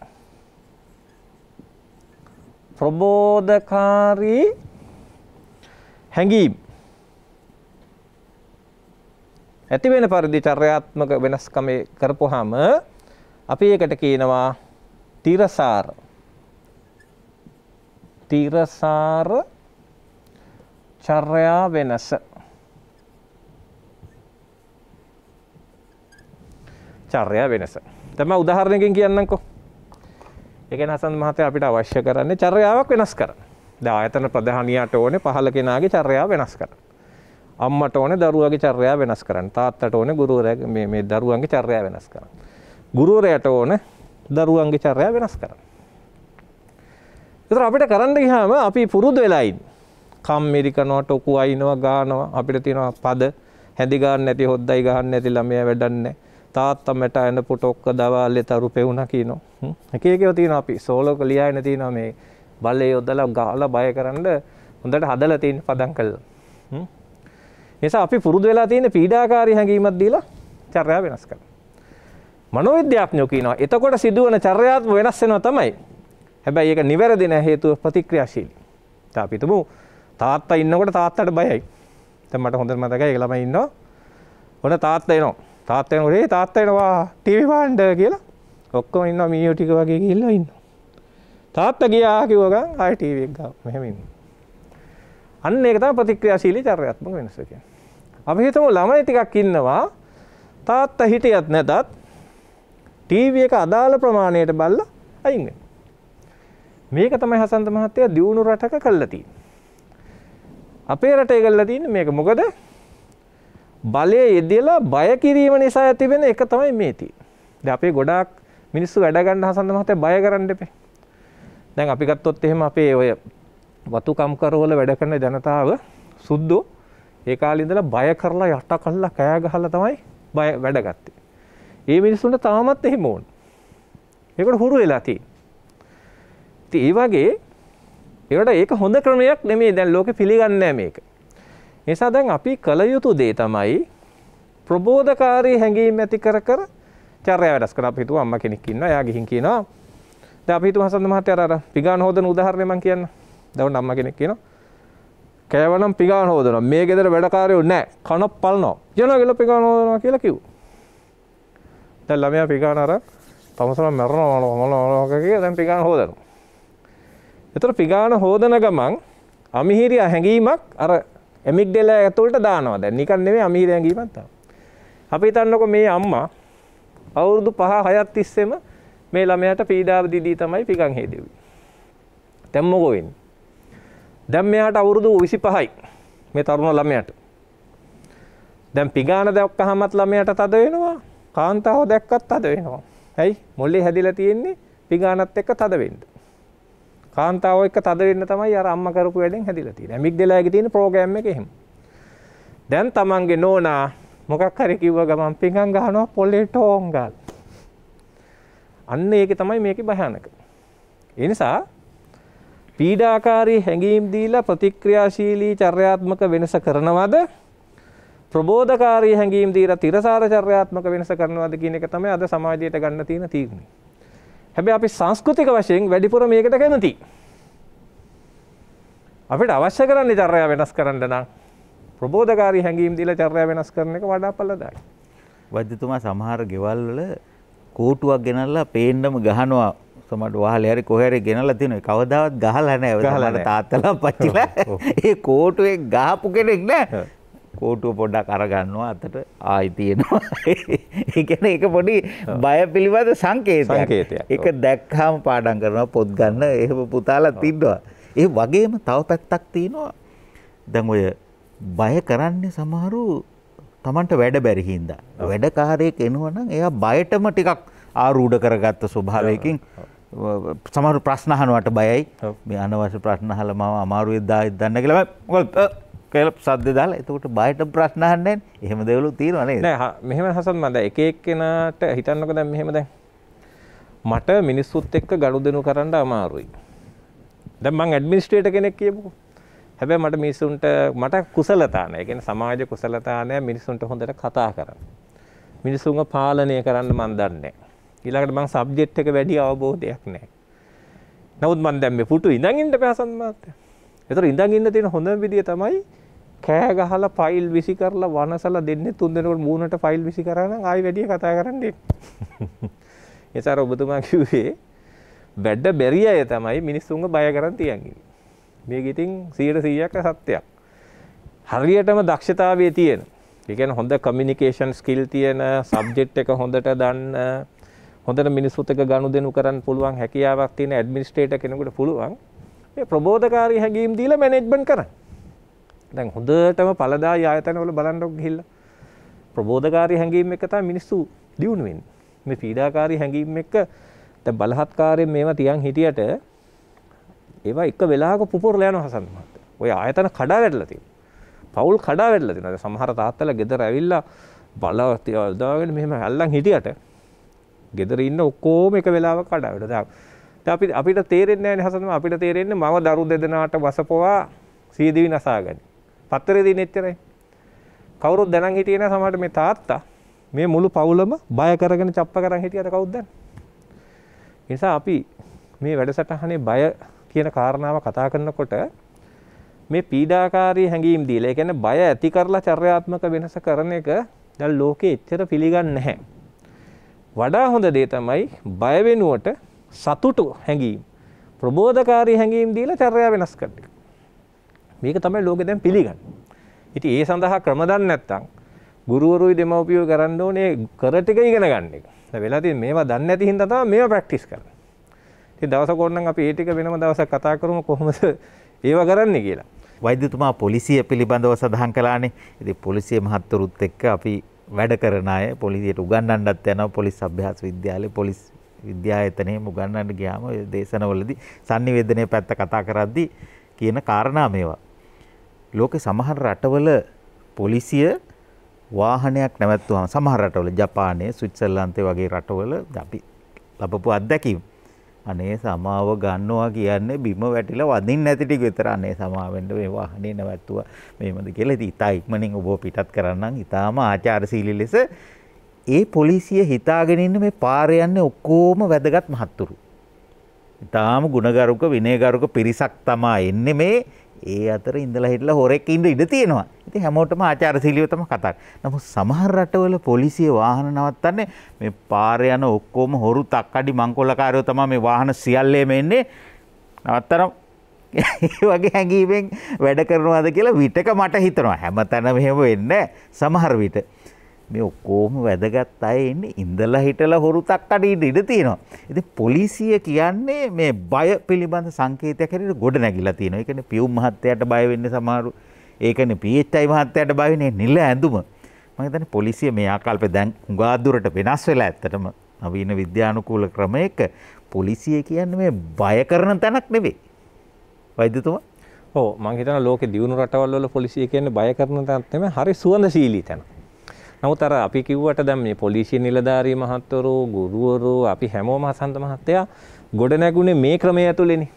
ප්‍රබෝධකාරී හැඟීම් ඇති වෙන පරිදි චර්යාත්මක වෙනස්කම කරපුවාම අපි ඒකට කියනවා තිරසාර තිරසාර චර්යා වෙනස චර්යා වෙනස තම උදාහරණයකින් කියන්නකෝ එකන හසන් මහතය අපිට අවශ්‍ය කරන්නේ චර්යාවක් වෙනස් කරන්න. දායතන ප්‍රධානියට ඕනේ පහළ කෙනාගේ චර්යාව වෙනස් කරන්න. අම්මට ඕනේ දරුවාගේ චර්යාව වෙනස් කරන්න. තාත්තට ඕනේ ගුරුවරයාගේ මේ මේ දරුවන්ගේ චර්යාව වෙනස් කරන්න. ගුරුවරයාට ඕනේ දරුවන්ගේ චර්යා වෙනස් කරන්න. එතකොට අපිට කරන්න ගියාම අපි පුරුදු වෙලා ඉන්න. කම්මිරි කරනවා, ටොකු අයිනවා, ගානවා. අපිට තියෙනවා පද හැඳි ගන්න නැති, හොද්දයි ගන්න නැති ළමයා වැඩන්නේ. තාත්තා මට එන පුටොක්ක දවාලේ තරු පෙවුණා කියනවා. එක එකව තියෙනවා අපි සෝලෝක ලියায়න තියෙනවා මේ බලේ යොදලා ගාලා බය කරන්න හොඳට හදලා තියෙන පදම් කළා. නිසා අපි පුරුදු වෙලා තියෙන පීඩාකාරී හැඟීමක් දීලා චර්යා වෙනස් කරනවා. මනෝවිද්‍යාඥයෝ කියනවා එතකොට සිදුවන චර්යාත්ම වෙනස් වෙනවා තමයි. හැබැයි ඒක නිවැරදි නැහැ හේතුව ප්‍රතික්‍රියාශීලී. දැන් අපි හිතමු තාත්තා ඉන්නකොට තාත්තට බයයි. දැන් මට හොඳට මතකයි ඒක ළමයි ඉන්නවා. ඔන්න තාත්තා එනවා. තාත්තා එනකොට "ඒ තාත්තා එනවා ටීවී බලන්න" කියලා ඔක්කොම ඉන්නවා මීයෝ ටික වගේ ගිහිල්ලා ඉන්නවා. තාත්තා ගියා කිව්ව ගමන් ආයෙ ටීවී එක ගාව මෙහෙම ඉන්නවා. අන්න ඒක තමයි ප්‍රතික්‍රියාශීලී චර්යාත්මක වෙනස කියන්නේ. අපි හිතමු ළමයි ටිකක් ඉන්නවා තාත්තා හිටියත් නැතත් ටීවී එක අදාළ ප්‍රමාණයට බල්ලා අයින් වෙනවා. මේක තමයි හසන්ත මහත්තයා දියුණු රටක කළා තියෙන්නේ. අපේ රටේ කළා තියෙන්නේ මේක. මොකද බලය යෙදලා බය කිරීම නිසා ඇතිවෙන එක තමයි මේ තියෙන්නේ. දැන් අපේ ගොඩාක් මිනිස්සු වැඩ ගන්න හසන්ත මහත්තයා බය කරන්න එපේ. දැන් අපි ගත්තොත් එහෙම අපේ ඔය වතුකම්කරවල වැඩ කරන ජනතාව සුද්දෝ ඒ කාලේ ඉඳලා බය කරලා යට කළා කෑ ගහලා තමයි බය වැඩ ගත්තේ. ඒ මිනිස්සුන්ට තාමත් එහෙම ඕන. ඒකට හුරු වෙලා තියෙන්නේ. ඉතින් ඒ වගේ ඒකට ඒක හොඳ ක්‍රමයක් නෙමෙයි දැන් ලෝකෙ පිළිගන්නේ නැහැ මේක. ඒ නිසා දැන් අපි කල යුතු දේ තමයි ප්‍රබෝධකාරී හැඟීම් ඇති කර කර චර්යා වැඩස් කරන අපි හිතුවා අම්මා කෙනෙක් ඉන්නවා. එයා ගිහින් කියනවා දැන් අපි හිතුවා හසන්ත මහත්තයා අර පිගාන හොදන උදාහරණය මම කියන්න. දවන්න අම්මා කෙනෙක් කියනවා කෑවනම් පිගාන හොදනවා. මේ ගෙදර වැඩකාරයෝ නැහැ. කන පල්නවා. යනවා කියලා පිගාන හොදනවා කියලා කිව්වා. දැන් ළමයා පිකාන අර තමුසම මැරනවා මොන මොන කගේ දැන් පිකාන හොදනවා. එතකොට පිකාන හොදන ගමන් අමිහිරිය හැඟීමක් අර එමිග්ඩෙල ඇතුළට දානවා. දැන් නිකන් නෙමෙයි අමිහිරිය හැඟීමක් තමයි. අපි හිතන්නකෝ මේ අම්මා අවුරුදු 5 6ක් තිස්සේම මේ ළමයාට පීඩාව දීදී තමයි පිකන් හේදෙවි. දැන් මොකෝ වෙන්නේ? දැන් මෙයාට අවුරුදු 25යි මේ තරුණ ළමයාට. දැන් පිගාන දැක්කහමත් ළමයාට තද වෙනවා. කාන්තාව දැක්කත් තද වෙනවා. ඇයි? මොල්ලේ හැදිලා තියෙන්නේ පිගානත් එක්ක තද වෙන්න. කාන්තාව එක්ක තද වෙන්න තමයි අර අම්මා කරපු වැඩෙන් හැදිලා තියෙන්නේ. ඇමිග්ඩලාගේ තියෙන ප්‍රෝග්‍රෑම් එක එහෙම. දැන් තමන්ගේ නෝනා මොකක් හරි කිව්ව ගමන් පිඟන් ගහනවා පොල්ලේ ටෝං ගාලා. අන්න ඒක තමයි මේකේ භයානක. ඒ නිසා පීඩාකාරී හැඟීම් දීලා ප්‍රතික්‍රියාශීලී චර්යාත්මක වෙනස කරනවද ප්‍රබෝධකාරී හැඟීම් දීලා තිරසාර චර්යාත්මක වෙනස කරනවාද කියන එක තමයි අද සමාජයට ගන්න තියෙන තීරණය. හැබැයි අපි සංස්කෘතික වශයෙන් වැඩිපුර මේකට කැමති. අපිට අවශ්‍ය කරන්නේ චර්යා වෙනස් කරන්න නම් ප්‍රබෝධකාරී හැඟීම් දීලා චර්යා වෙනස් කරන එක වඩා පළදායි. වෛද්‍යතුමා සමහර ගෙවල් වල කෝටුවක් ගෙනල්ලා පේන්නම ගහනවා සමට වාහල හරි කොහරි ගෙනල තින කවදාවත් ගහල නෑ තාත්තලා පච්චිලා ඒ කෝටුවෙක් ගහපු කෙනෙක් නෑ කෝටුව පොඩ්ඩක් අරගන්නවා අතට ආයි තියෙනවා. ඒ කියන්නේ ඒක පොඩි බය පිළිබඳ සංකේතයක්. සංකේතයක්. ඒක දැක්කහම පාඩම් කරනවා පොත් ගන්න එහෙම පුතාලා තින්නවා. ඒ වගේම තව පැත්තක් තියෙනවා. දැන් ඔය බය කරන්නේ සමහරු Tamanට වැඩ බැරි හින්දා. වැඩකාරයෙක් එනවනම් එයා බයටම ටිකක් ආරූඪ කරගත්ත ස්වභාවයකින් සමහරු ප්‍රශ්න අහනවට බයයි. මේ අනවශ්‍ය ප්‍රශ්න අහලා මම අමාරුවේ දායි දන්න කියලා කල සද්ද දාලා එතකොට බයට ප්‍රශ්න අහන්නේ නැහැ එහෙම දේවලු තියෙනවා නේද නෑ මෙහෙම හසත් මම දැන් එක එක්කෙනාට හිතන්නකෝ දැන් මෙහෙම දැන් මට මිනිස්සුත් එක්ක ගනුදෙනු කරන්න අමාරුයි දැන් මං ඇඩ්මිනිස්ට්‍රේටර් කෙනෙක් කියමුකෝ හැබැයි මට මිනිස්සුන්ට මට කුසලතා නැහැ ඒ කියන්නේ සමාජ කුසලතා නැහැ මිනිස්සුන්ට හොඳට කතා කරන්න මිනිස්සුන්ව පාලනය කරන්න මන් දන්නේ ඊළඟට මං සබ්ජෙක්ට් එක වැඩි අවබෝධයක් නැහැ නමුත් මන් දැන් මේ පුටු ඉඳන් ඉන්න පැසන් මාත්. ඒතර ඉඳන් ඉන්න තියෙන හොඳම විදිය තමයි කෑ ගහලා ෆයිල් විසි කරලා වනසලා දෙන්නේ තුන් දෙනෙකුට මූණට ෆයිල් විසි කරා නම් ආයෙ වැඩි කතා කරන්න එන්නේ. ඒසාර ඔබතුමා කිව්වේ වැඩ බැරි අය තමයි මිනිස්සුන්ව බය කරන් තියන්නේ. මේක ඉතින් 100%ක් සත්‍යයක්. හරියටම දක්ෂතාවයේ තියෙන. ඒ කියන්නේ හොඳ කමියුනිකේෂන් ස්කිල් තියෙන, සබ්ජෙක්ට් එක හොඳට දන්න, හොඳට මිනිස්සුත් එක්ක ගනුදෙනු කරන්න පුළුවන් හැකියාවක් තියෙන ඇඩ්මිනිස්ට්‍රේටර් කෙනෙකුට පුළුවන්. ඒ ප්‍රබෝධකාරී හැඟීම් දීලා මැනේජ්මන්ට් කරන්න. දැන් හොඳටම පළදා ආයතනවල බලන්නකො ගිහිල්ලා ප්‍රබෝධකාරී හැඟීම් එක තමයි මිනිස්සු දියුණු වෙන්නේ. මේ පීඩාකාරී හැඟීම් එක දැන් බලහත්කාරයෙන් මේවා තියන් හිටියට ඒවා එක වෙලාවක පුපුරලා යනවා හසන් මහත්තයා. ඔය ආයතන කඩා වැටලා තියෙනවා. පවුල් කඩා වැටලා තියෙනවා. සමහර තාත්තලා ගෙදර ඇවිල්ලා බලවත් දාගෙන මෙහෙම හැල්ලන් හිටියට ගෙදර ඉන්න ඔක්කොම එක වෙලාවක කඩා වැටලා. දැන් අපි අපිට තේරෙන්නේ නැහැ නේ හසන් අපිට තේරෙන්නේ මම දරු දෙදෙනාට වසපොවා සීදිවි නසාගනි. පත්තරේ දින එච්චරයි. කවුරුත් දැනන් හිටියේ නැහැ සමහරට මේ තාත්තා මේ මුළු පවුලම බය කරගෙන චප්ප කරන් හිටියට කවුද දන්නේ. ඒ නිසා අපි මේ වැඩසටහනේ බය කියන කාරණාව කතා කරනකොට මේ පීඩාකාරී හැඟීම් දීලා ඒ කියන්නේ බය ඇති කරලා චර්යාත්මක වෙනස කරන එක දැන් ලෝකෙ එච්චර පිළිගන්නේ නැහැ. වඩා හොඳ දේ තමයි බය වෙනුවට සතුටු හැඟීම් ප්‍රබෝධකාරී හැඟීම් දීලා චර්යා වෙනස් කරන එක. මේක තමයි ලෝකෙ දැන් පිළිගන්නේ. ඉතින් ඒ සඳහා ක්‍රම දන්නේ නැත්නම් ගුරුවරුයි දෙමව්පියෝ කරන්න ඕනේ කර ටික ඉගෙන ගන්න එක. දැන් වෙලා තියෙන්නේ මේවා දන්නේ නැති හින්දා තමයි මේවා ප්‍රැක්ටිස් කරන්නේ. ඉතින් දවසක ඕනනම් අපි ඒ ටික වෙනම දවසක් කතා කරමු කොහොමද ඒවා කරන්නේ කියලා. වෛද්‍යතුමා පොලිසිය පිළිබඳව සඳහන් කළානේ. ඉතින් පොලිසිය මහත්වරුත් එක්ක අපි වැඩ කරන අය පොලිසියට උගන්වන්නත් යනවා පොලිස් අභ්‍යාස විද්‍යාලේ පොලිස් විද්‍යායතනයේ උගන්වන්න ගියාම දේශනවලදී sannivedanaya පැත්ත කතා කරද්දී කියන කාරණා මේවා. ලෝකේ සමහර රටවල පොලිසිය වාහනයක් නැවැත්වුවම සමහර රටවල ජපානයේ ස්විට්සර්ලන්තේ වගේ රටවල අපි ලබපු අත්දැකීම් අනේ සමාව ගන්නවා කියන්නේ බිම වැටිලා වදින්න නැති ටික විතර අනේ සමාවෙන්න මේ වාහනේ නැවැත්තුවා මේමද කියලා ඉතින් ඉතා ඉක්මනින් ඔබව පිටත් කරන්නම් ඉතාම ආචාරශීලී ලෙස ඒ පොලිසිය හිතාගෙන ඉන්න මේ පාරේ යන්නේ ඔක්කොම වැදගත් මහත්තුරු. ඉතාම ගුණගරුක විනයගරුක පිරිසක් තමයි එන්නේ මේ ඒ අතර ඉඳලා හිටලා හොරෙක් ඉඳ ඉඩ තියෙනවා. ඉතින් හැමෝටම ආචාරශීලීව තමයි කතා කරන්නේ. නමුත් සමහර රටවල පොලිසිය වාහන නවත්තන්නේ මේ පාරේ යන ඔක්කොම හොරු තක්කඩි මංකොල්ලකාරයෝ තමයි මේ වාහන සියල්ලේම එන්නේ. නවත්තරම් ඒ වගේ හැඟීමෙන් වැඩ කරනවාද කියලා විටක මට හිතනවා. හැමතැනම එහෙම වෙන්නේ සමහර විට. මේ ඔක්කොම වැදගත් අය එන්නේ ඉඳලා හිටලා හොරු තට්ට අඩියට ඉඩ තියෙනවා. ඉතින් පොලිසිය කියන්නේ මේ බය පිළිබඳ සංකේතයක් හැටියට ගොඩ නැගිලා තියෙනවා. ඒ කියන්නේ පියුම් මහත්තයාට බය වෙන්නේ සමහරු. ඒකනේ PHI මහත්තයාට බය වෙන්නේ නිල ඇඳුම. මම හිතන්නේ පොලිසිය මේ ආකල්පේ දැන් හුඟා දුරට වෙනස් වෙලා ඇත්තටම නවීන විද්‍යානුකූල ක්‍රමයක පොලිසිය කියන්නේ මේ බය කරන තැනක් නෙවෙයි. වෛද්‍යතුමා ඕ මං හිතන ලෝකේ දියුණු රටවල් වල පොලිසිය කියන්නේ බය කරන තැනක් නෙමෙයි හරි සුවඳශීලී තැනක්. නමුත් අර අපි කිව්වට දැන් මේ පොලිසිය නිලධාරී මහත්වරු ගුරුවරු අපි හැමෝම හසන්ත මහත්තයා ගොඩ නැගුණේ මේ ක්‍රමය ඇතුළේනේ.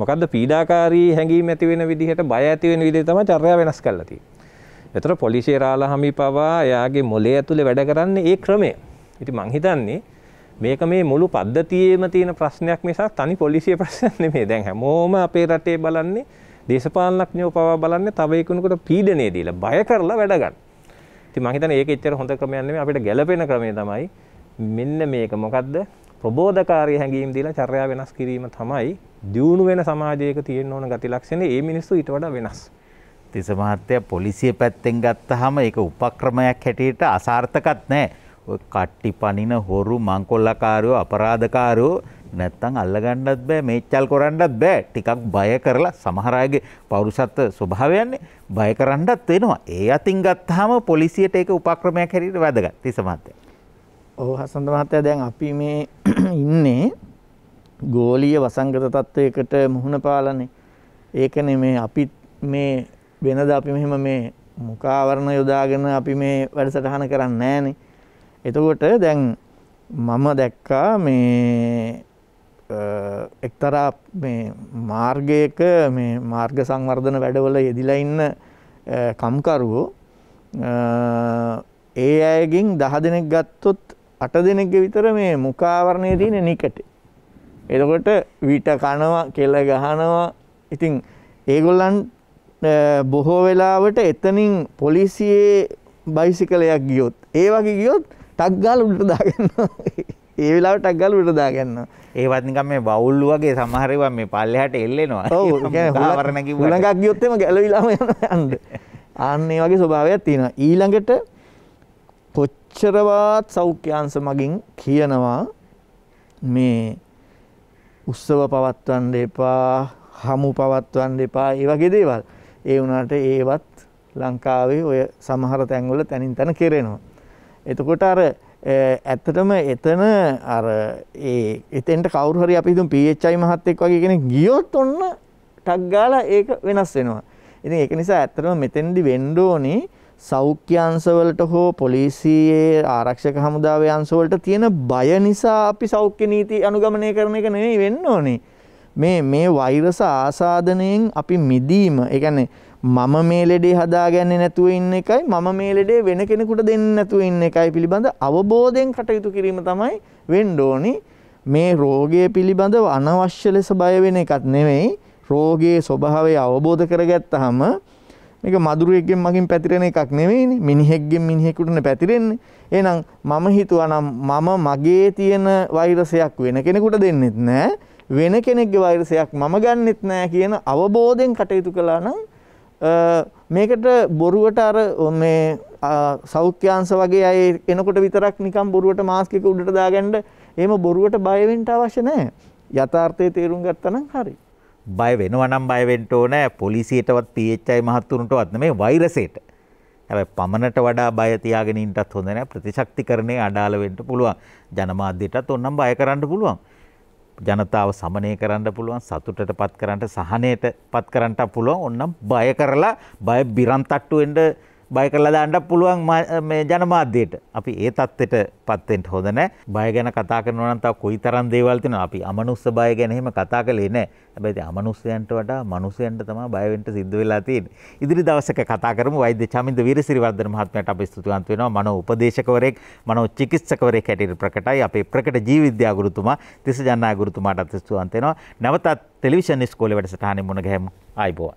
මොකද්ද පීඩාකාරී හැඟීම් ඇති වෙන විදිහට බය ඇති වෙන විදිහ තමයි චර්යා වෙනස් කරලා තියෙන්නේ. ඒතර පොලිසිය රාලහමි පවා එයාගේ මොලේ ඇතුලේ වැඩ කරන්නේ ඒ ක්‍රමය. ඉතින් මං හිතන්නේ මේක මේ මුළු පද්ධතියේම තියෙන ප්‍රශ්නයක් මිසක් තනි පොලිසිය ප්‍රශ්නයක් නෙමෙයි. දැන් හැමෝම අපේ රටේ බලන්නේ දේශපාලනඥයෝ පවා බලන්නේ තව එකිනෙකට පීඩනය දීලා බය කරලා වැඩ ගන්න. ඉතින් මම හිතන්නේ ඒක එච්චර හොඳ ක්‍රමයක් නෙමෙයි අපිට ගැළපෙන ක්‍රමය තමයි මෙන්න මේක මොකද්ද ප්‍රබෝධකාරී හැඟීම් දීලා චර්යා වෙනස් කිරීම තමයි දියුණු වෙන සමාජයක තියෙන්න ඕන ගති ලක්ෂණේ ඒ මිනිස්සු ඊට වඩා වෙනස්. තිස මහත්තයා පොලිසිය පැත්තෙන් ගත්තාම ඒක උපක්‍රමයක් හැටියට අසාර්ථකත් නැහැ. ඔය කට්ටි පනින හොරු මංකොල්ලකාරයෝ අපරාධකාරයෝ නැත්තං අල්ලගන්නත් බෑ මේච්චල් කොරන්නත් බෑ ටිකක් බය කරලා සමහරයගේ පෞරුෂත්ව ස්වභාවයන්නේ බය කරන්නත් වෙනවා. ඒ අතින් ගත්තාම පොලිසියට ඒක උපක්‍රමයක් හැටියට වැදගත්. තිස මහත්තයා. ඔව් හසන්ත මහත්තයා දැන් අපි මේ ඉන්නේ ගෝලීය වසංගත තත්වයකට මුහුණ පාලනේ. ඒකනේ මේ අපි මේ වෙනදා අපි මෙහෙම මේ මුඛාවරණ යොදාගෙන අපි මේ වැඩසටහන කරන්නේ නැහනේ. එතකොට දැන් මම දැක්කා මේ එක්තරා මේ මාර්ගයක මේ මාර්ග සංවර්ධන වැඩවල යෙදිලා ඉන්න කම්කරුවෝ ඒ අයගෙන් දහ දෙනෙක් ගත්තොත් අට දෙනෙක්ග විතර මේ මුකාවරණය තියෙන නිකට. එතකොට විට කනවා කෙල ගහනවා ඉතින් ඒගොල්ලන් බොහෝ වෙලාවට එතනින් පොලිසියේ බයිසිකලයක් ගියොත් ඒ වගේ ගියොත් ටක්ගාල උට දාගන්න ඒ වෙලාවට ටක් ගාලා උඩට දාගන්නවා. ඒවත් නිකන් මේ බවුල් වගේ සමහර ඒවා මේ පල්ලෙහාට එල්ලෙනවා. ඔව් හුලඟක් ගියොත් එම ගැලවිලාම යනවා. ආන්න ඒ වගේ ස්වභාවයක් තියෙනවා. ඊළඟට කොච්චරවත් සෞඛ්‍යාංශ මගින් කියනවා මේ උත්සව පවත්වන්න එපා, හමු පවත්වන්න එපා, ඒ වගේ දේවල්. ඒ වුණාට ඒවත් ලංකාවේ ඔය සමහර තැන්වල තනින් තන කෙරෙනවා. එතකොට අර ඇත්තටම එතන අර ඒ එතෙන්ට කවුරු හරි අපි හිතමු PHI මහත් එක්ක වගේ කෙනෙක් ගියොත් ඔන්න ටක් ගාලා ඒක වෙනස් වෙනවා. ඉතින් ඒක නිසා ඇත්තටම මෙතෙන්දි වෙන්න ඕනේ සෞඛ්‍ය අංශවලට හෝ පොලිසියේ ආරක්ෂක හමුදාවේ අංශවලට තියෙන බය නිසා අපි සෞඛ්‍ය නීති අනුගමනය කරන එක නෙවෙයි වෙන්න ඕනේ. මේ මේ වෛරස ආසාදනයෙන් අපි මිදීම, ඒ කියන්නේ මම මේ ලෙඩේ හදාගන්නේ නැතුව ඉන්න එකයි මම මේ ලෙඩේ වෙන කෙනෙකුට දෙන්නේ නැතුව ඉන්න එකයි පිළිබඳ අවබෝධයෙන් කටයුතු කිරීම තමයි වෙන්න ඕනි. මේ රෝගය පිළිබඳව අනවශ්‍ය ලෙස බය වෙන එකක් නෙමෙයි. රෝගයේ ස්වභාවය අවබෝධ කරගත්තාම මේක මදුරුවෙක්ගෙන් මගින් පැතිරෙන එකක් නෙවෙයිනේ මිනිහෙක්ගෙන් මිනිහෙකුටනේ පැතිරෙන්නේ එහෙනම් මම හිතුවානම් මම මගේ තියෙන වෛරසයක් වෙන කෙනෙකුට දෙන්නෙත් නෑ වෙන කෙනෙක්ගේ වෛරසයක් මම ගන්නෙත් නෑ කියන අවබෝධයෙන් කටයුතු කළා නම් මේකට බොරුවට අර මේ සෞඛ්‍යංශ වගේ අය එනකොට විතරක් නිකන් බොරුවට මාස්ක් එක උඩට දාගන්න එහෙම බොරුවට බය වෙන්න අවශ්‍ය නැහැ. යථාර්ථයේ තේරුම් ගත්තා නම් හරි. බය වෙනවා නම් බය වෙන්න ඕනේ පොලිසියටවත් PHI මහත්තුරුන්ටවත් නෙමෙයි වෛරසයට. හැබැයි පමණට වඩා බය තියාගෙන ඉන්නත් හොඳ නැහැ. ප්‍රතිශක්තිකරණේ අඩාල වෙන්න පුළුවන්. ජනමාධ්‍යයටත් ඕනම් බය කරන්න පුළුවන්. ජනතාව සමනය කරන්න පුළුවන් සතුටට පත් කරන්නට සහනයට පත් කරන්නට පුළුවන් ඔන්නම් බය කරලා බය බිරන්තට්ටුවෙන්ට බය කරලා දාන්නත් පුළුවන් මේ ජනමාධ්‍යයට. අපි ඒ தත්ත්වෙට පත් වෙන්න හොඳ නැහැ. බය ගැන කතා කරනවා නම් තව කොයිතරම් දේවල් තියෙනවා. අපි අමනුස්ස බය ගැන එහෙම කතා කළේ නැහැ. හැබැයි අමනුස්සයන්ට වඩා මනුස්සයන්ට තමයි බය වෙන්න සිද්ධ වෙලා තියෙන්නේ. ඉදිරි දවසක කතා කරමු වෛද්‍ය චමින්ද වීරසිරිවර්ධන මහත්මයාට අපි ස්තුතිවන්ත වෙනවා. මනෝ උපදේශකවරයෙක්, මනෝ චිකිත්සකවරයෙක් හැටියට ප්‍රකටයි. අපේ ප්‍රකට ජීව විද්‍යා ගුරුතුමා තිස්ස ජන්නාය ගුරුතුමාටත් ස්තුතිවන්ත වෙනවා. නැවතත් ටෙලිවිෂන් ඉස්කෝලේ වැඩසටහනේ මුණ ගැහෙමු. ආයිබෝවන්.